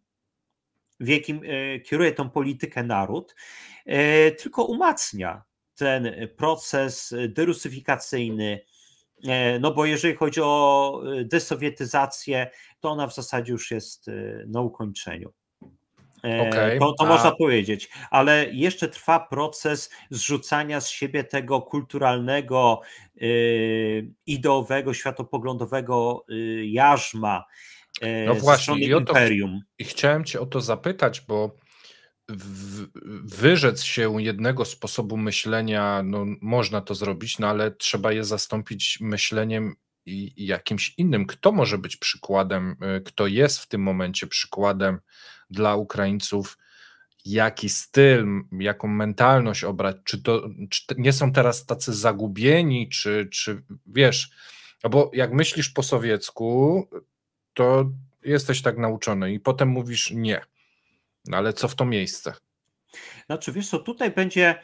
B: w jakim y, kieruje tą politykę naród, y, tylko umacnia ten proces derusyfikacyjny. No bo jeżeli chodzi o desowietyzację, to ona w zasadzie już jest na ukończeniu. E, okay, to, to a... można powiedzieć, ale jeszcze trwa proces zrzucania z siebie tego kulturalnego, yy, ideowego, światopoglądowego yy, jarzma. Yy, no właśnie, i, imperium.
A: To, i chciałem Cię o to zapytać, bo w, wyrzec się jednego sposobu myślenia, no, można to zrobić, no ale trzeba je zastąpić myśleniem i, jakimś innym. Kto może być przykładem, y, kto jest w tym momencie przykładem dla Ukraińców, jaki styl, jaką mentalność obrać? Czy to czy nie są teraz tacy zagubieni, czy, czy wiesz, no bo jak myślisz po sowiecku, to jesteś tak nauczony i potem mówisz nie. No ale co w to miejsce?
B: Znaczy, wiesz co, tutaj będzie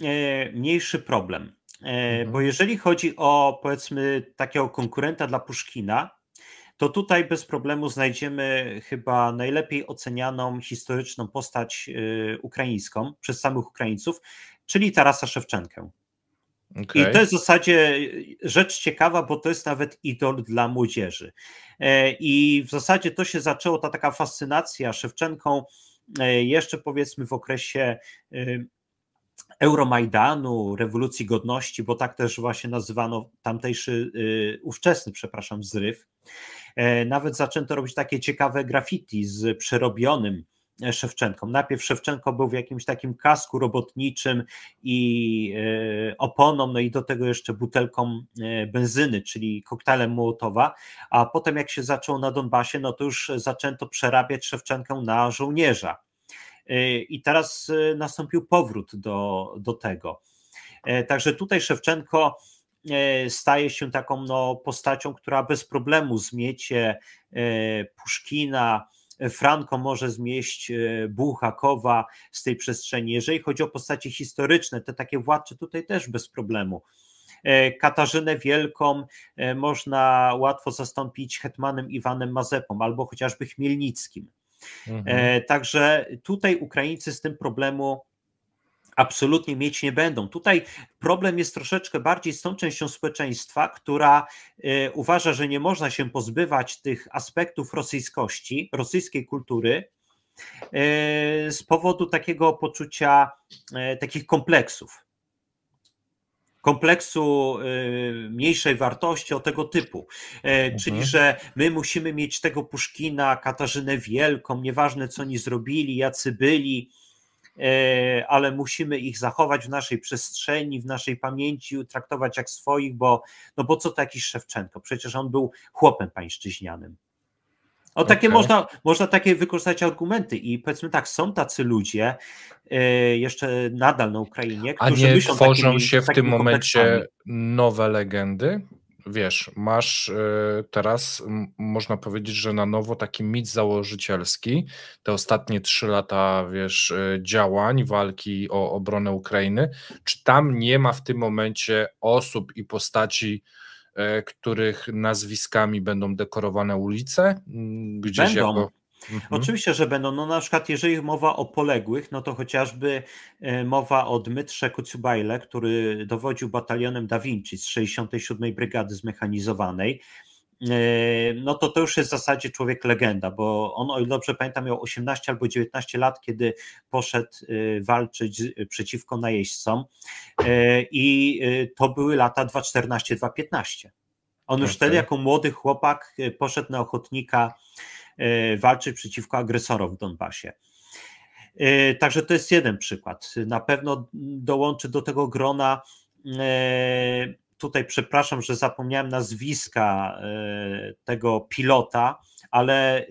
B: e, mniejszy problem. E, bo mhm. jeżeli chodzi o powiedzmy takiego konkurenta dla Puszkina, to tutaj bez problemu znajdziemy chyba najlepiej ocenianą historyczną postać y, ukraińską przez samych Ukraińców, czyli Tarasa Szewczenkę. Okay. I to jest w zasadzie rzecz ciekawa, bo to jest nawet idol dla młodzieży. E, I w zasadzie to się zaczęło, ta taka fascynacja Szewczenką, e, jeszcze powiedzmy w okresie y, Euromajdanu, rewolucji godności, bo tak też właśnie nazywano tamtejszy y, ówczesny, przepraszam, zryw. E, nawet zaczęto robić takie ciekawe graffiti z przerobionym e, Szewczenką. Najpierw Szewczenko był w jakimś takim kasku robotniczym i e, oponą, no i do tego jeszcze butelką benzyny, czyli koktajlem Mołotowa, a potem jak się zaczął na Donbasie, no to już zaczęto przerabiać Szewczenkę na żołnierza. E, I teraz e, nastąpił powrót do, do tego. E, także tutaj Szewczenko staje się taką no, postacią, która bez problemu zmiecie Puszkina, Franco może zmieść Buchakowa z tej przestrzeni. Jeżeli chodzi o postacie historyczne, te takie władcze tutaj też bez problemu. Katarzynę Wielką można łatwo zastąpić hetmanem Iwanem Mazepą albo chociażby Chmielnickim. Mhm. E, także tutaj Ukraińcy z tym problemu absolutnie mieć nie będą. Tutaj problem jest troszeczkę bardziej z tą częścią społeczeństwa, która e, uważa, że nie można się pozbywać tych aspektów rosyjskości, rosyjskiej kultury. E, z powodu takiego poczucia takich kompleksów kompleksu y, mniejszej wartości o tego typu. E, mhm. Czyli, że my musimy mieć tego Puszkina, Katarzynę Wielką, nieważne co oni zrobili, jacy byli, e, ale musimy ich zachować w naszej przestrzeni, w naszej pamięci, traktować jak swoich, bo, no bo co taki Szewczenko? Przecież on był chłopem pańszczyźnianym. O takie okay. można, można takie wykorzystać argumenty i powiedzmy tak, są tacy ludzie e, jeszcze nadal na Ukrainie, którzy A nie myślą tworzą takimi, się w tym momencie nowe
A: legendy? Wiesz, masz e, teraz, m, można powiedzieć, że na nowo taki mit założycielski, te ostatnie trzy lata, wiesz, e, działań, walki o obronę Ukrainy, czy tam nie ma w tym momencie osób i postaci, E, których nazwiskami będą dekorowane ulice? Gdzieś będą. jako.
B: Mhm. Oczywiście, że będą. No na przykład, jeżeli mowa o poległych, no to chociażby e, mowa o Dmytrze Kucubajle, który dowodził batalionem Da Vinci z 67. Brygady Zmechanizowanej. Yy, no to to już jest w zasadzie człowiek legenda, bo on, o ile dobrze pamiętam, miał 18 albo 19 lat, kiedy poszedł yy, walczyć yy, przeciwko najeźdźcom i to były lata 2014-2015. On już wtedy jako młody chłopak poszedł na ochotnika walczyć przeciwko agresorom w Donbasie. Także to jest jeden przykład. Na pewno dołączy do tego grona tutaj przepraszam, że zapomniałem nazwiska e, tego pilota, ale e,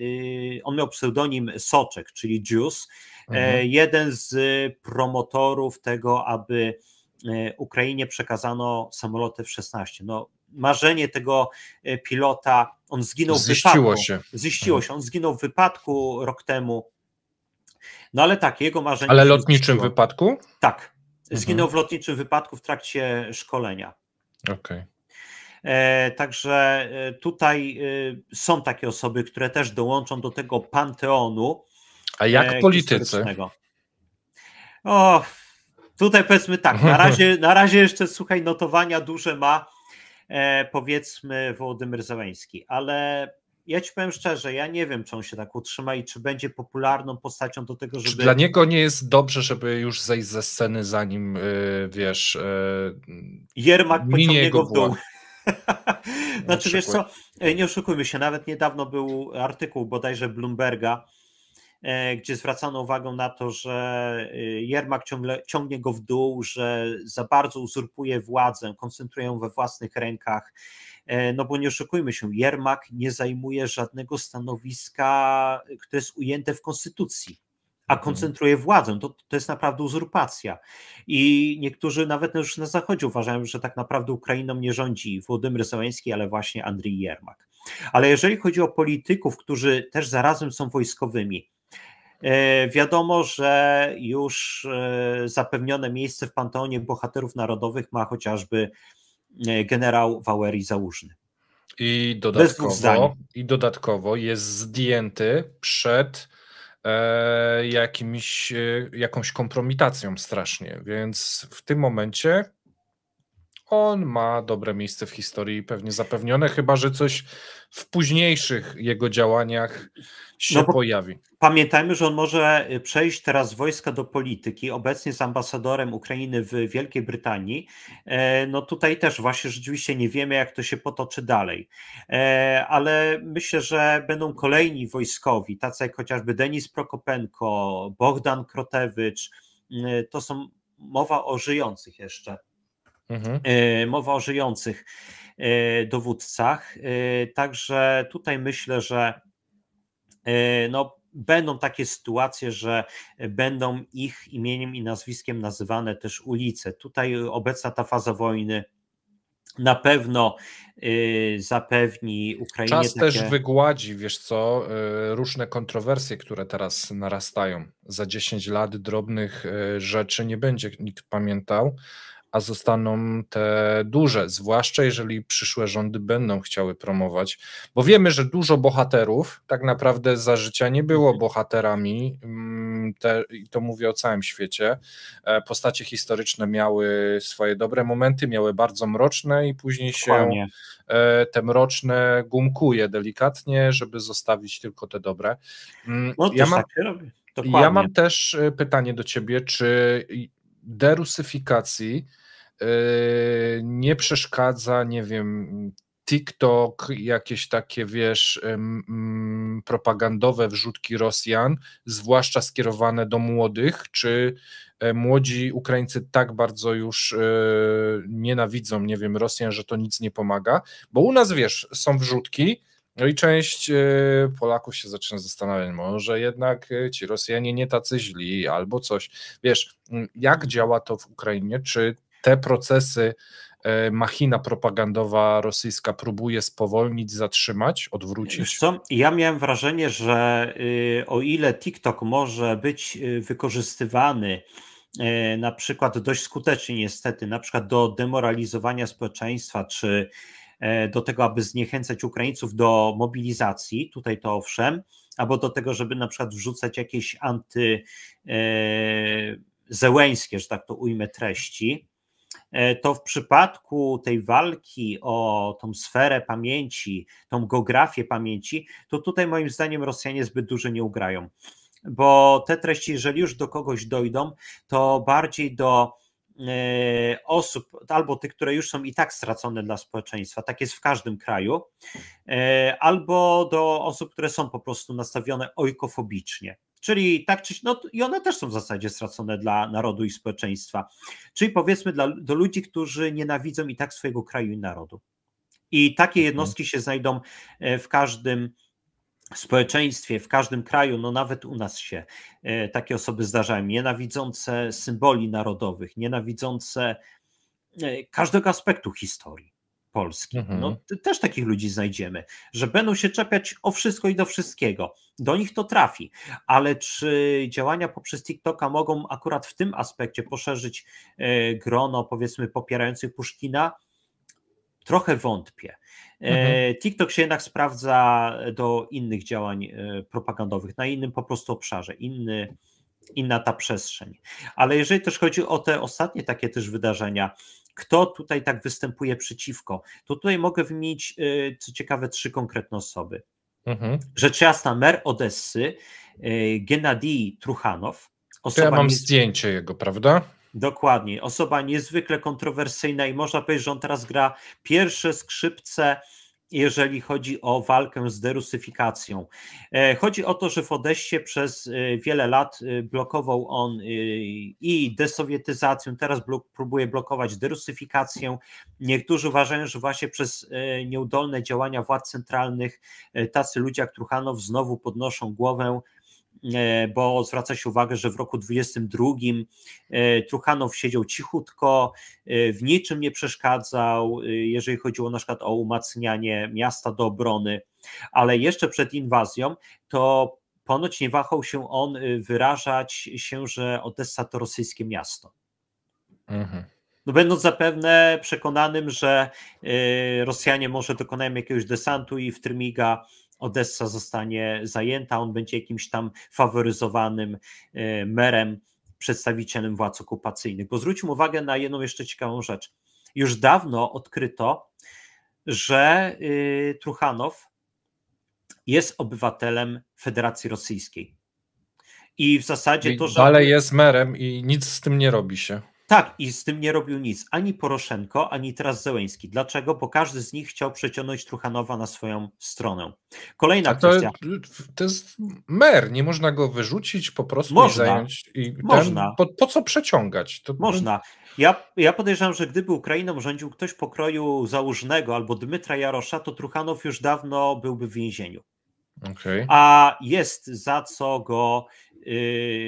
B: on miał pseudonim Soczek, czyli Juice. Mhm. Jeden z promotorów tego, aby e, Ukrainie przekazano samoloty F-16. No, marzenie tego pilota, on zginął w wypadku. Się. Ziściło mhm. się. On zginął w wypadku rok temu. No ale tak, jego marzenie. Ale lotniczym wypadku? Tak. Zginął mhm. w lotniczym wypadku w trakcie szkolenia. Okej. Okay. E, także e, tutaj e, są takie osoby, które też dołączą do tego panteonu. A jak politycy? O, tutaj powiedzmy tak, na razie, na razie jeszcze, słuchaj, notowania duże ma powiedzmy Wołodymyr Zeleński, ale ja ci powiem szczerze, ja nie wiem, czy on się tak utrzyma i czy będzie popularną postacią do tego, żeby. Czy dla
A: niego nie jest dobrze, żeby już zejść ze sceny, zanim yy, wiesz. Yy, Jermak pociągnie go w dół.
B: znaczy, wiesz co, e, nie oszukujmy się, nawet niedawno był artykuł bodajże Bloomberga, e, gdzie zwracano uwagę na to, że e, Jermak ciągle, ciągnie go w dół, że za bardzo uzurpuje władzę, koncentruje ją we własnych rękach, E, no bo nie oszukujmy się, Jermak nie zajmuje żadnego stanowiska, e, które jest ujęte w konstytucji a mhm. koncentruje władzę. To, to jest naprawdę uzurpacja. I niektórzy nawet no już na Zachodzie uważają, że tak naprawdę Ukrainą nie rządzi Włodymyr Zełański, ale właśnie Andrii Jermak. Ale jeżeli chodzi o polityków, którzy też zarazem są wojskowymi, e, Wiadomo, że już zapewnione miejsce w panteonie bohaterów narodowych ma chociażby E, generał Wałerii Załóżny.
A: I dodatkowo, I dodatkowo jest zdjęty przed e, jakimś, e, jakąś kompromitacją strasznie, więc w tym momencie on ma dobre miejsce w historii pewnie zapewnione, chyba że coś w późniejszych jego działaniach
B: się no, pojawi. Pamiętajmy, że on może y, przejść teraz z wojska do polityki, obecnie jest ambasadorem Ukrainy w Wielkiej Brytanii. E, no tutaj też właśnie rzeczywiście nie wiemy, jak to się potoczy dalej, e, ale myślę, że będą kolejni wojskowi, tacy jak chociażby Denis Prokopenko, Bogdan Krotewicz, y, to są mowa o żyjących jeszcze Mhm. E, mowa o żyjących e, dowódcach. E, także tutaj myślę, że no, będą takie sytuacje, że będą ich imieniem i nazwiskiem nazywane też ulice. Tutaj obecna ta faza wojny na pewno zapewni Ukrainie. Czas takie... też
A: wygładzi, wiesz co, różne kontrowersje, które teraz narastają. Za 10 lat drobnych rzeczy nie będzie nikt pamiętał a zostaną te duże, zwłaszcza jeżeli przyszłe rządy będą chciały promować, bo wiemy, że dużo bohaterów tak naprawdę za życia nie było mhm. bohaterami, mm, te, i to mówię o całym świecie. E, postacie historyczne miały swoje dobre momenty, miały bardzo mroczne i później Dokładnie. się e, te mroczne gumkuje delikatnie, żeby zostawić tylko te dobre. Mm, no, ja, mam, tak ja mam też e, pytanie do ciebie, czy derusyfikacji Yy, nie przeszkadza, nie wiem, TikTok, jakieś takie, wiesz, mm, propagandowe wrzutki Rosjan, zwłaszcza skierowane do młodych, czy e, młodzi Ukraińcy tak bardzo już e, nienawidzą, nie wiem, Rosjan, że to nic nie pomaga, bo u nas, wiesz, są wrzutki, no i część e, Polaków się zaczyna zastanawiać, może jednak ci Rosjanie nie tacy źli, albo coś. Wiesz, jak działa to w Ukrainie? Czy te procesy e, machina propagandowa rosyjska próbuje spowolnić, zatrzymać, odwrócić? Wiesz co?
B: Ja miałem wrażenie, że y, o ile TikTok może być y, wykorzystywany e, na przykład dość skutecznie niestety, na przykład do demoralizowania społeczeństwa, czy e, do tego, aby zniechęcać Ukraińców do mobilizacji, tutaj to owszem, albo do tego, żeby na przykład wrzucać jakieś anty że tak to ujmę, treści, E, to w przypadku tej walki o tą sferę pamięci, tą geografię pamięci, to tutaj moim zdaniem Rosjanie zbyt dużo nie ugrają. Bo te treści, jeżeli już do kogoś dojdą, to bardziej do e, osób, albo tych, które już są i tak stracone dla społeczeństwa, tak jest w każdym kraju, e, albo do osób, które są po prostu nastawione ojkofobicznie. Czyli tak czy no i one też są w zasadzie stracone dla narodu i społeczeństwa. Czyli powiedzmy dla, do ludzi, którzy nienawidzą i tak swojego kraju i narodu. I takie mhm. jednostki się znajdą e, w każdym społeczeństwie, w każdym kraju, no nawet u nas się e, takie osoby zdarzają, nienawidzące symboli narodowych, nienawidzące e, każdego aspektu historii. Polski. Mhm. No, też takich ludzi znajdziemy, że będą się czepiać o wszystko i do wszystkiego. Do nich to trafi, ale czy działania poprzez TikToka mogą akurat w tym aspekcie poszerzyć e, grono, powiedzmy, popierających Puszkina? Trochę wątpię. E, mhm. TikTok się jednak sprawdza do innych działań e, propagandowych, na innym po prostu obszarze, inny, inna ta przestrzeń. Ale jeżeli też chodzi o te ostatnie takie też wydarzenia, kto tutaj tak występuje przeciwko. To tutaj mogę wymienić, y, co ciekawe, trzy konkretne osoby. Mhm. Rzecz jasna, mer Odessy, y, Genadij Truchanow. Osoba to ja mam niezwykle... zdjęcie jego, prawda? Dokładnie. Osoba niezwykle kontrowersyjna i można powiedzieć, że on teraz gra pierwsze skrzypce jeżeli chodzi o walkę z derusyfikacją. E, chodzi o to, że w odeście przez e, wiele lat e, blokował on i desowietyzację, teraz blok, próbuje blokować derusyfikację. Niektórzy uważają, że właśnie przez nieudolne działania władz centralnych tacy ludzie jak Truchanow znowu podnoszą głowę E, bo zwraca się uwagę, że w roku 22 e, Truchanow siedział cichutko, e, w niczym nie przeszkadzał, jeżeli chodziło na przykład o umacnianie miasta do obrony, ale jeszcze przed inwazją to ponoć nie wahał się on wyrażać się, że Odessa to rosyjskie miasto. Mhm. No będąc zapewne przekonanym, że Rosjanie może dokonają jakiegoś desantu i w Trymiga Odessa zostanie zajęta, on będzie jakimś tam faworyzowanym e, merem, przedstawicielem władz okupacyjnych. Bo zwróćmy uwagę na jedną jeszcze ciekawą rzecz. Już dawno odkryto, że y, Truchanow jest obywatelem Federacji Rosyjskiej. I w zasadzie to, że. Ale
A: jest merem i nic z tym nie
B: robi się. Tak, i z tym nie robił nic ani Poroszenko, ani teraz Zełęński. Dlaczego? Bo każdy z nich chciał przeciągnąć Truchanowa na swoją stronę. Kolejna to, kwestia. To jest mer, nie można go wyrzucić, po prostu można. zająć.
A: I można.
B: Ten, po, po, co przeciągać? To... Można. Ja, ja podejrzewam, że gdyby Ukrainą rządził ktoś pokroju Załużnego albo Dmytra Jarosza, to Truchanow już dawno byłby w więzieniu. Okay. A jest za co go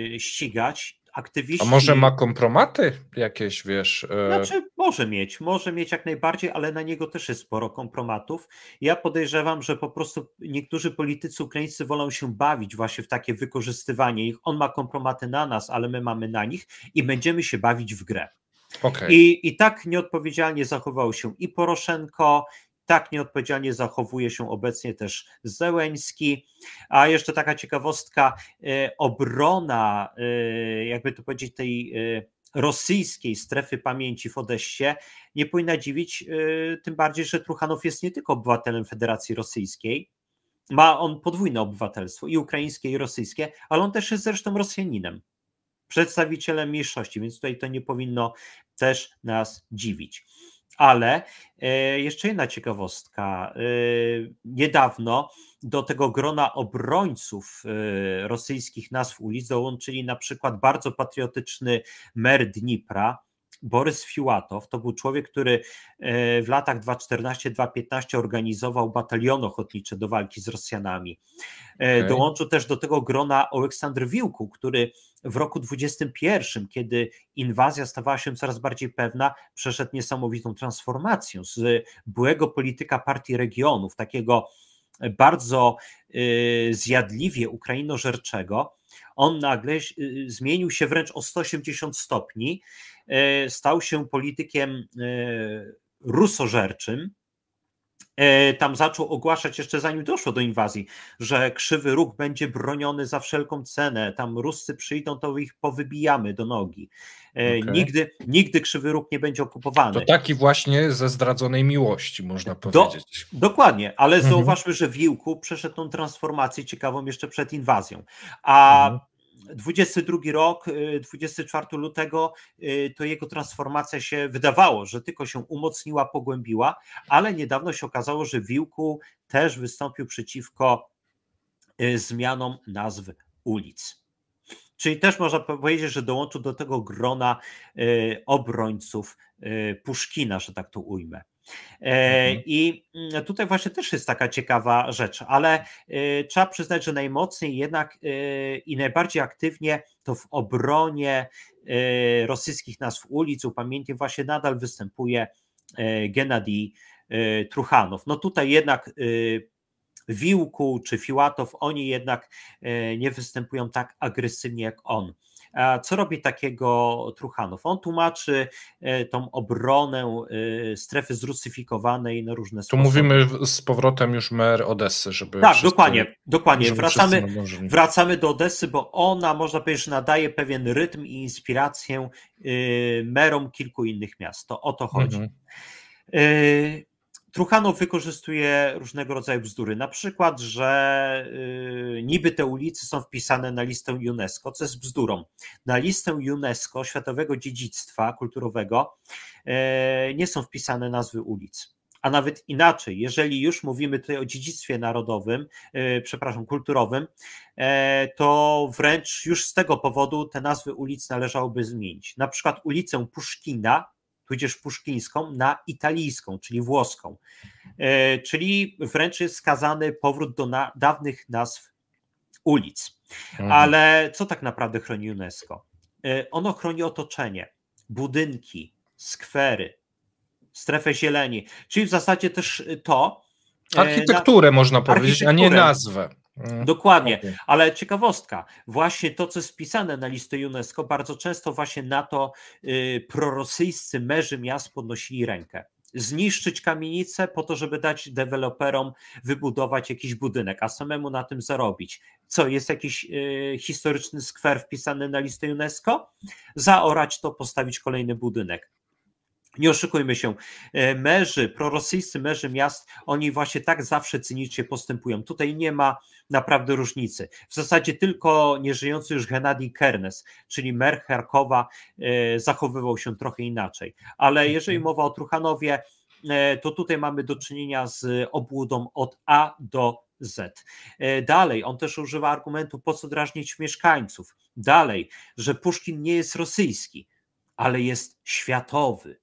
B: yy, ścigać aktywiści... A może ma
A: kompromaty
B: jakieś, wiesz? E, znaczy, może mieć, może mieć jak najbardziej, ale na niego też jest sporo kompromatów. Ja podejrzewam, że po prostu niektórzy politycy ukraińscy wolą się bawić właśnie w takie wykorzystywanie ich. On ma kompromaty na nas, ale my mamy na nich i będziemy się bawić w grę. Okay. I, I tak nieodpowiedzialnie zachował się i Poroszenko, tak nieodpowiedzialnie zachowuje się obecnie też Zełeński. A jeszcze taka ciekawostka, e, obrona, e, jakby to powiedzieć, tej e, rosyjskiej strefy pamięci w odeście nie powinna dziwić, tym bardziej, że Truchanow jest nie tylko obywatelem Federacji Rosyjskiej, ma on podwójne obywatelstwo, i ukraińskie, i rosyjskie, ale on też jest zresztą Rosjaninem, przedstawicielem mniejszości, więc tutaj to nie powinno też nas dziwić. Ale e, jeszcze jedna ciekawostka. E, niedawno do tego grona obrońców e, rosyjskich nazw ulic dołączyli na przykład bardzo patriotyczny mer Dnipra, Borys Fiłatow to był człowiek, który e, w latach 2014-2015 organizował batalion ochotniczy do walki z Rosjanami. E, okay. Dołączył też do tego grona Aleksander Wiłku, który w roku 21, kiedy inwazja stawała się coraz bardziej pewna, przeszedł niesamowitą transformację z byłego polityka partii regionów, takiego e, bardzo zjadliwie ukrainożerczego, on nagle y, y, zmienił się wręcz o 180 stopni, e, stał się politykiem e, rusożerczym, E, tam zaczął ogłaszać jeszcze zanim doszło do inwazji, że krzywy róg będzie broniony za wszelką cenę, tam Ruscy przyjdą, to ich powybijamy do nogi. E, okay. Nigdy, nigdy krzywy róg nie będzie okupowany. To
A: taki właśnie ze zdradzonej miłości, można powiedzieć.
B: Do, dokładnie, ale mhm. zauważmy, że Wiłku przeszedł tą transformację ciekawą jeszcze przed inwazją. A mhm. 22 rok, 24 y, lutego, y, to jego transformacja się wydawało, że tylko się umocniła, pogłębiła, ale niedawno się okazało, że Wiłku też wystąpił przeciwko y, zmianom nazw ulic. Czyli też można powiedzieć, że dołączył do tego grona obrońców Puszkina, że tak to ujmę. E, mhm. I mm, tutaj właśnie też jest taka ciekawa rzecz, ale y, trzeba przyznać, że najmocniej jednak y, i najbardziej aktywnie to w obronie y, rosyjskich nazw ulic upamiętnie właśnie nadal występuje Genadii Truchanow. No tutaj jednak Wiłku czy Fiłatow, oni jednak nie występują tak agresywnie jak on. Co robi takiego Truchanow? On tłumaczy e, tą obronę e, strefy zrusyfikowanej na różne sposoby. Tu mówimy
A: z powrotem już mer Odessy, żeby. Tak, wszyscy, dokładnie, dokładnie. Wracamy,
B: wracamy do Odessy, bo ona, można powiedzieć, nadaje pewien rytm i inspirację e, merom kilku innych miast. To o to chodzi. Mhm. Truchanow wykorzystuje różnego rodzaju bzdury, na przykład, że y, niby te ulice są wpisane na listę UNESCO, co jest bzdurą. Na listę UNESCO, Światowego Dziedzictwa Kulturowego, y, nie są wpisane nazwy ulic. A nawet inaczej, jeżeli już mówimy tutaj o dziedzictwie narodowym, y, przepraszam, kulturowym, to wręcz już z tego powodu te nazwy ulic należałoby zmienić. Na przykład ulicę Puszkina tudzież puszkińską na italijską, czyli włoską. E, czyli wręcz jest skazany powrót do na, dawnych nazw ulic. Mhm. Ale co tak naprawdę chroni UNESCO? E, ono chroni otoczenie, budynki, skwery, strefę zieleni, czyli w zasadzie też to.
A: E, architekturę na, można powiedzieć, architekturę. a nie nazwę. Mm,
B: Dokładnie, ale ciekawostka, właśnie to, co jest wpisane na listę UNESCO, bardzo często właśnie na to y, prorosyjscy merzy miast podnosili rękę. Zniszczyć kamienicę po to, żeby dać deweloperom wybudować jakiś budynek, a samemu na tym zarobić. Co, jest jakiś y, historyczny skwer wpisany na listę UNESCO? Zaorać to, postawić kolejny budynek. Nie oszukujmy się, e, merzy, prorosyjscy merzy miast, oni właśnie tak zawsze cynicznie postępują. Tutaj nie ma naprawdę różnicy. W zasadzie tylko nieżyjący już Genadij Kernes, czyli mer Charkowa, e, zachowywał się trochę inaczej. Ale mhm. jeżeli mowa o Truchanowie, e, to tutaj mamy do czynienia z obłudą od A do Z. Dalej, on też używa argumentu, po co drażnić mieszkańców. Dalej, że Puszkin nie jest rosyjski, ale jest światowy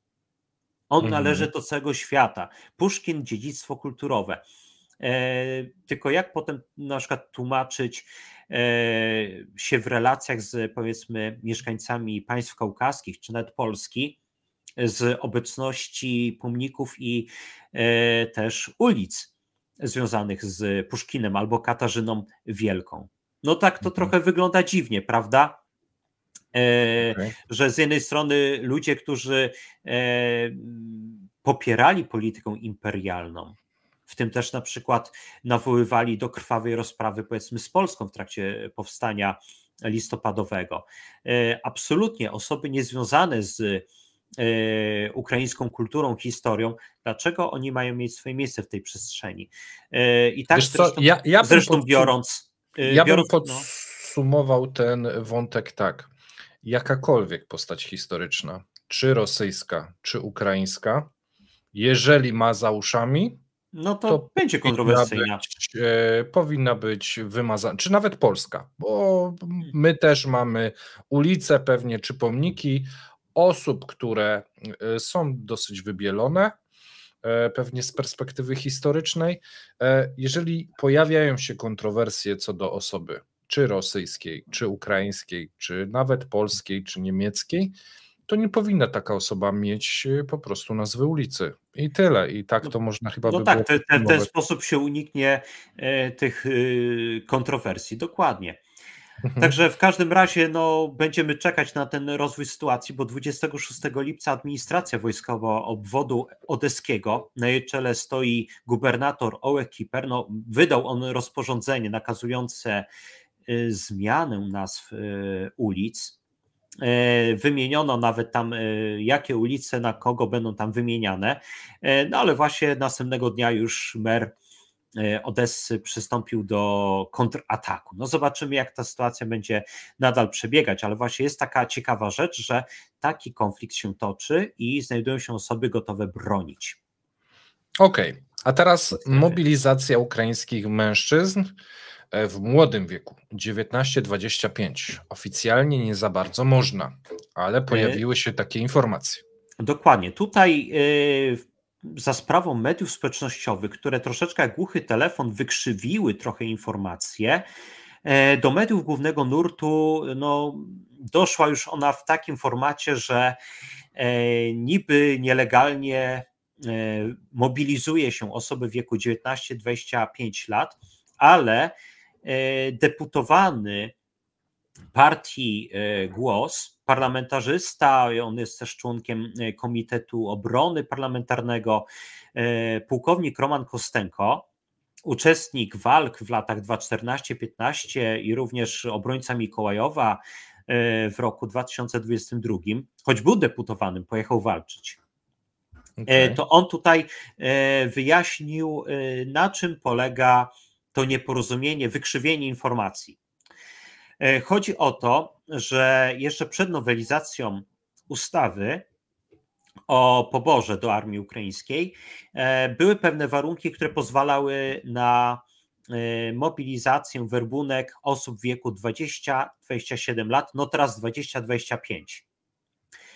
B: on mhm. należy do całego świata. Puszkin dziedzictwo kulturowe. E, tylko jak potem na przykład tłumaczyć e, się w relacjach z powiedzmy mieszkańcami państw kaukaskich czy nawet Polski z obecności pomników i e, też ulic związanych z Puszkinem albo Katarzyną Wielką. No tak to mhm. trochę wygląda dziwnie, prawda? E, okay. Że z jednej strony ludzie, którzy e, popierali politykę imperialną, w tym też na przykład nawoływali do krwawej rozprawy, powiedzmy, z Polską w trakcie powstania listopadowego. E, absolutnie osoby niezwiązane z ukraińską kulturą, historią, dlaczego oni mają mieć swoje miejsce w tej przestrzeni. I tak zresztą, co, ja, ja zresztą biorąc. Ja biorąc, bym no.
A: podsumował no... ten wątek tak jakakolwiek postać historyczna, czy rosyjska, czy ukraińska, jeżeli ma za uszami, no to, to będzie kontrowersyjna. Powinna być, e, powinna być wymazana, czy nawet Polska, bo mhm. my też mamy ulice pewnie, czy pomniki osób, które e, są dosyć wybielone, e, pewnie z perspektywy historycznej. Jeżeli pojawiają się kontrowersje co do osoby czy rosyjskiej, czy ukraińskiej, czy nawet polskiej, czy niemieckiej, to nie powinna taka osoba mieć e, po prostu nazwy ulicy. I tyle. I tak to no, można chyba No by tak, No tak, w ten
B: sposób się uniknie e, tych e, kontrowersji. Dokładnie. Mhm. Także w każdym razie no, będziemy czekać na ten rozwój sytuacji, bo 26 lipca administracja wojskowa obwodu odeskiego, na jej czele stoi gubernator Ołek Kiper, no, wydał on rozporządzenie nakazujące Y, zmianę nazw y, ulic. Y, wymieniono nawet tam, jakie ulice na kogo będą tam wymieniane. No ale właśnie następnego dnia już mer Odessy przystąpił do kontrataku. No zobaczymy, jak ta sytuacja będzie nadal przebiegać, ale właśnie jest taka ciekawa rzecz, że taki konflikt się toczy i znajdują się osoby gotowe bronić. Okej,
A: okay. a teraz mobilizacja ukraińskich mężczyzn. E, w młodym wieku, 19-25, oficjalnie nie za bardzo można, ale e, pojawiły
B: się takie informacje. Dokładnie. Tutaj yy, za sprawą mediów społecznościowych, które troszeczkę jak głuchy telefon wykrzywiły trochę informacje, yy, do mediów głównego nurtu no, doszła już ona w takim formacie, że yy, niby nielegalnie mobilizuje się osoby w wieku 19-25 lat, ale E, deputowany partii e, Głos, parlamentarzysta, on jest też członkiem e, Komitetu Obrony Parlamentarnego, pułkownik Roman Kostenko, uczestnik walk w latach 2014-15 i również obrońca Mikołajowa w roku 2022, choć był deputowanym, pojechał walczyć. Okay. To on tutaj wyjaśnił, na czym polega to nieporozumienie, wykrzywienie informacji. E, chodzi o to, że jeszcze przed nowelizacją ustawy o poborze do armii ukraińskiej e, były pewne warunki, które pozwalały na e, mobilizację werbunek osób w wieku 20-27 lat, no teraz 20-25.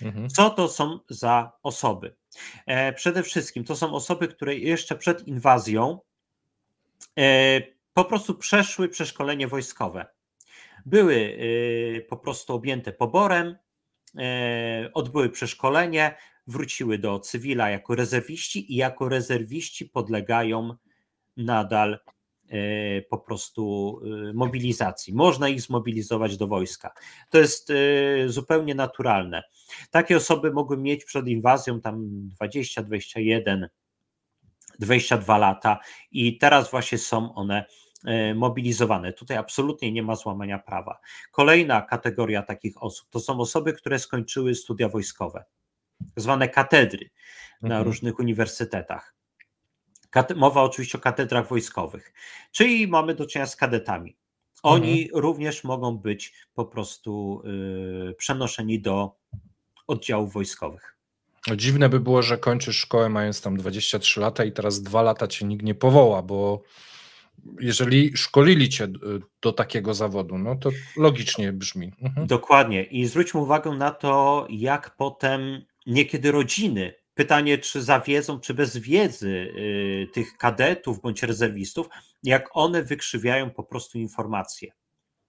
B: Mhm. Co to są za osoby? Przede wszystkim to są osoby, które jeszcze przed inwazją E, po prostu przeszły przeszkolenie wojskowe. Były e, po prostu objęte poborem, e, odbyły przeszkolenie, wróciły do cywila jako rezerwiści i jako rezerwiści podlegają nadal po prostu mobilizacji. Można ich zmobilizować do wojska. To jest zupełnie naturalne. Takie osoby mogły mieć przed inwazją tam 20-21 22 lata i teraz właśnie są one e, mobilizowane. Tutaj absolutnie nie ma złamania prawa. Kolejna kategoria takich osób to są osoby, które skończyły studia wojskowe, zwane katedry na mhm. różnych uniwersytetach. Mowa oczywiście o katedrach wojskowych, czyli mamy do czynienia z kadetami. Oni mhm. również mogą być po prostu e, przenoszeni do oddziałów wojskowych. No, dziwne by było, że kończysz szkołę mając tam 23 lata i teraz dwa
A: lata cię nikt nie powoła, bo jeżeli szkolili cię y, do takiego zawodu, no to logicznie brzmi. Mhm.
B: Dokładnie. I zwróćmy uwagę na to, jak potem niekiedy rodziny. Pytanie, czy za wiedzą, czy bez wiedzy y, tych kadetów bądź rezerwistów, jak one wykrzywiają po prostu informacje.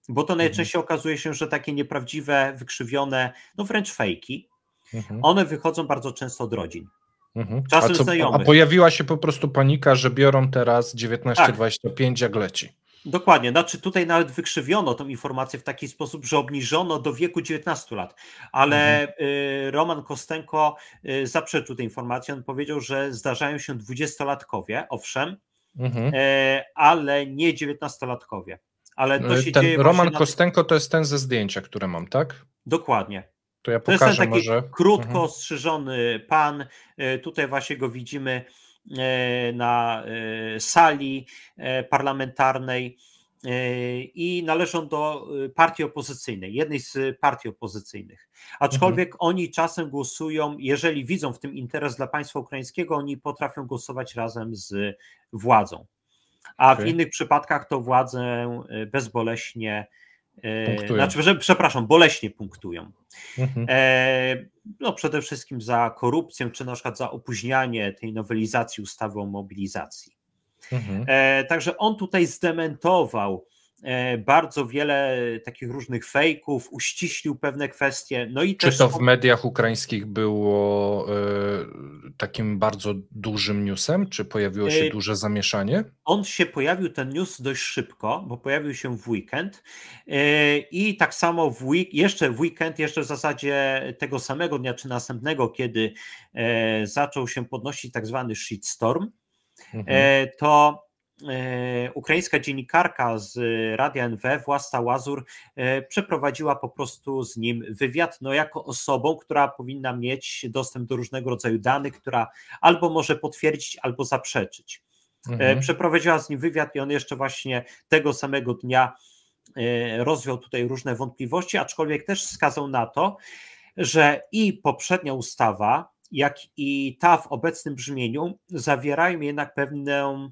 B: Bo to mhm. najczęściej mhm. okazuje się, że takie nieprawdziwe, wykrzywione, no wręcz fejki, Mhm. One wychodzą bardzo często od rodzin.
A: Mhm. Czasem a co, znajomych. A pojawiła się po prostu panika, że biorą teraz 19-25 tak. jak leci.
B: Dokładnie, znaczy tutaj nawet wykrzywiono tą informację w taki sposób, że obniżono do wieku 19 lat, ale mhm. Y, Roman Kostenko y, zaprzeczył tę informację, on powiedział, że zdarzają się 20-latkowie, owszem, mhm. E, ale nie 19-latkowie. Ale to e, się ten dzieje Roman Kostenko
A: na... to jest ten ze zdjęcia, które mam, tak? Dokładnie. To ja pokażę to jest taki może. krótko mhm.
B: strzyżony pan. E, tutaj właśnie go widzimy e, na e, sali parlamentarnej i należą do partii opozycyjnej, jednej z partii opozycyjnych. Aczkolwiek mhm. oni czasem głosują, jeżeli widzą w tym interes dla państwa ukraińskiego, oni potrafią głosować razem z władzą. A okay. w innych przypadkach to władzę bezboleśnie Punktują. E, znaczy, że, przepraszam, boleśnie punktują. Mhm. E, no przede wszystkim za korupcję, czy na przykład za opóźnianie tej nowelizacji ustawy o mobilizacji. Mhm. E, także on tutaj zdementował E, bardzo wiele takich różnych fejków, uściślił pewne kwestie. No i Czy też... to w
A: mediach ukraińskich było e, takim bardzo dużym newsem? Czy pojawiło się e, duże zamieszanie?
B: On się pojawił, ten news, dość szybko, bo pojawił się w weekend i tak samo w week, jeszcze w weekend, jeszcze w zasadzie tego samego dnia czy następnego, kiedy zaczął się podnosić tak zwany shitstorm, mhm. to E, ukraińska dziennikarka z Radia NW, Własta Łazur, e, przeprowadziła po prostu z nim wywiad, no jako osobą, która powinna mieć dostęp do różnego rodzaju danych, która albo może potwierdzić, albo zaprzeczyć. E, mhm. Przeprowadziła z nim wywiad i on jeszcze właśnie tego samego dnia rozwiał tutaj różne wątpliwości, aczkolwiek też wskazał na to, że i poprzednia ustawa, jak i ta w obecnym brzmieniu zawierają jednak pewną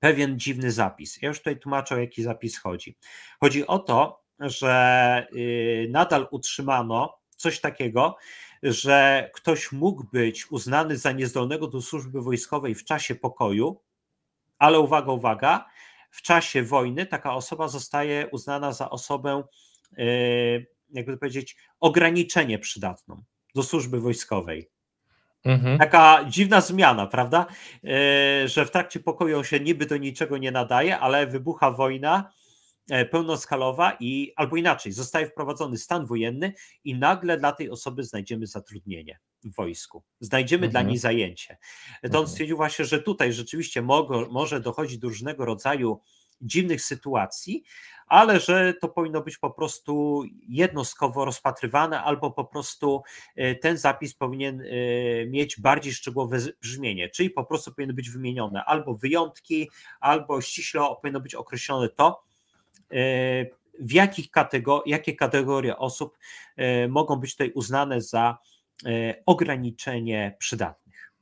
B: pewien dziwny zapis. Ja już tutaj tłumaczę, o jaki zapis chodzi. Chodzi o to, że y, nadal utrzymano coś takiego, że ktoś mógł być uznany za niezdolnego do służby wojskowej w czasie pokoju, ale uwaga, uwaga, w czasie wojny taka osoba zostaje uznana za osobę, y, jakby to powiedzieć, ograniczenie przydatną do służby wojskowej. Mhm. Taka dziwna zmiana, prawda? E, że w trakcie pokoju on się niby do niczego nie nadaje, ale wybucha wojna e, pełnoskalowa i albo inaczej, zostaje wprowadzony stan wojenny i nagle dla tej osoby znajdziemy zatrudnienie w wojsku. Znajdziemy mhm. dla niej zajęcie. To on mhm. stwierdził właśnie, że tutaj rzeczywiście może dochodzić do różnego rodzaju dziwnych sytuacji, ale że to powinno być po prostu jednostkowo rozpatrywane, albo po prostu e, ten zapis powinien e, mieć bardziej szczegółowe brzmienie, czyli po prostu powinny być wymienione albo wyjątki, albo ściśle powinno być określone to, e, w jakich kategor jakie kategorie osób mogą być tutaj uznane za ograniczenie przydatnych.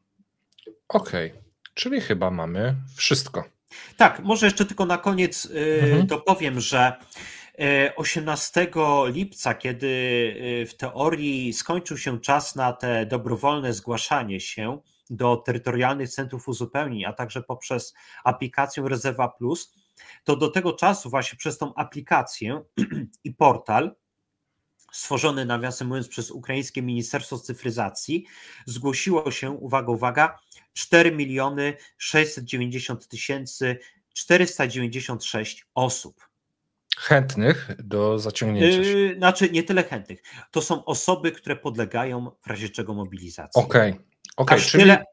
B: Okej, okay. czyli chyba mamy wszystko. Tak, może jeszcze tylko na koniec y, mhm. powiem, że 18 y, lipca, kiedy y, w teorii skończył się czas na te dobrowolne zgłaszanie się do terytorialnych centrów uzupełnień, a także poprzez aplikację Rezerwa Plus, to do tego czasu właśnie przez tą aplikację i portal stworzony nawiasem mówiąc przez ukraińskie Ministerstwo Cyfryzacji zgłosiło się, uwaga, uwaga, 4 miliony 690 tysięcy 496 osób.
A: Chętnych do zaciągnięcia.
B: Yy, znaczy, nie tyle chętnych. To są osoby, które podlegają w razie czego mobilizacji. Okej.
A: Okay. okay. Aż, czyli... tyle,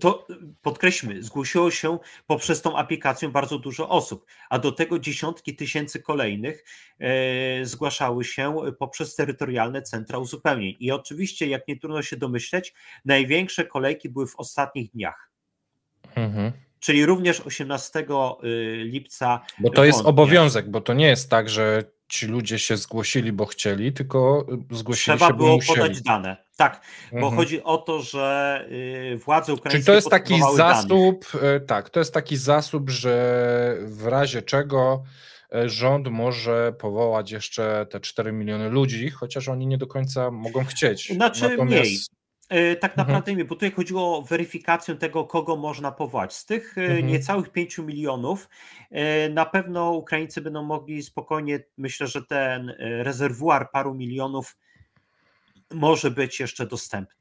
B: to podkreślmy, zgłosiło się poprzez tą aplikację bardzo dużo osób, a do tego dziesiątki tysięcy kolejnych e, zgłaszały się poprzez terytorialne centra uzupełnień. I oczywiście, jak nie trudno się domyśleć, największe kolejki były w ostatnich dniach. Mhm czyli również 18 y, lipca. Bo to jest obowiązek,
A: bo to nie jest tak, że ci ludzie się zgłosili, bo chcieli, tylko y, zgłosili Trzeba się, bo było podać dane.
B: Tak, bo mhm. chodzi o to, że y, władze ukraińskie. Czyli to jest taki zasób,
A: danych. tak, to jest taki zasób, że w razie czego y, rząd może powołać jeszcze te 4 miliony ludzi, chociaż oni nie do końca mogą chcieć. Znaczy Natomiast... mniej.
B: E, tak mhm. naprawdę mhm. bo tutaj chodziło o weryfikację tego, kogo można powołać. Z tych e, mhm. niecałych 5 milionów e, na pewno Ukraińcy będą mogli spokojnie, myślę, że ten rezerwuar paru milionów może być jeszcze dostępny.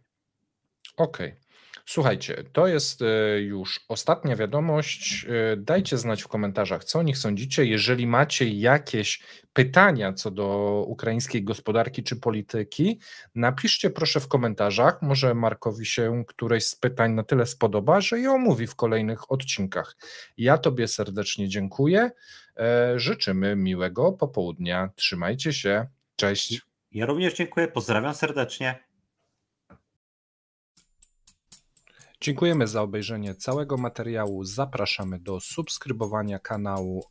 A: Okej. Okay. Słuchajcie, to jest e, już ostatnia wiadomość. E, dajcie znać w komentarzach, co o nich sądzicie. Jeżeli macie jakieś pytania co do ukraińskiej gospodarki czy polityki, napiszcie proszę w komentarzach. Może Markowi się któreś z pytań na tyle spodoba, że je omówi w kolejnych odcinkach. Ja Tobie serdecznie dziękuję. E, życzymy miłego popołudnia. Trzymajcie się. Cześć. Ja również dziękuję. Pozdrawiam serdecznie. Dziękujemy za obejrzenie całego materiału. Zapraszamy do subskrybowania kanału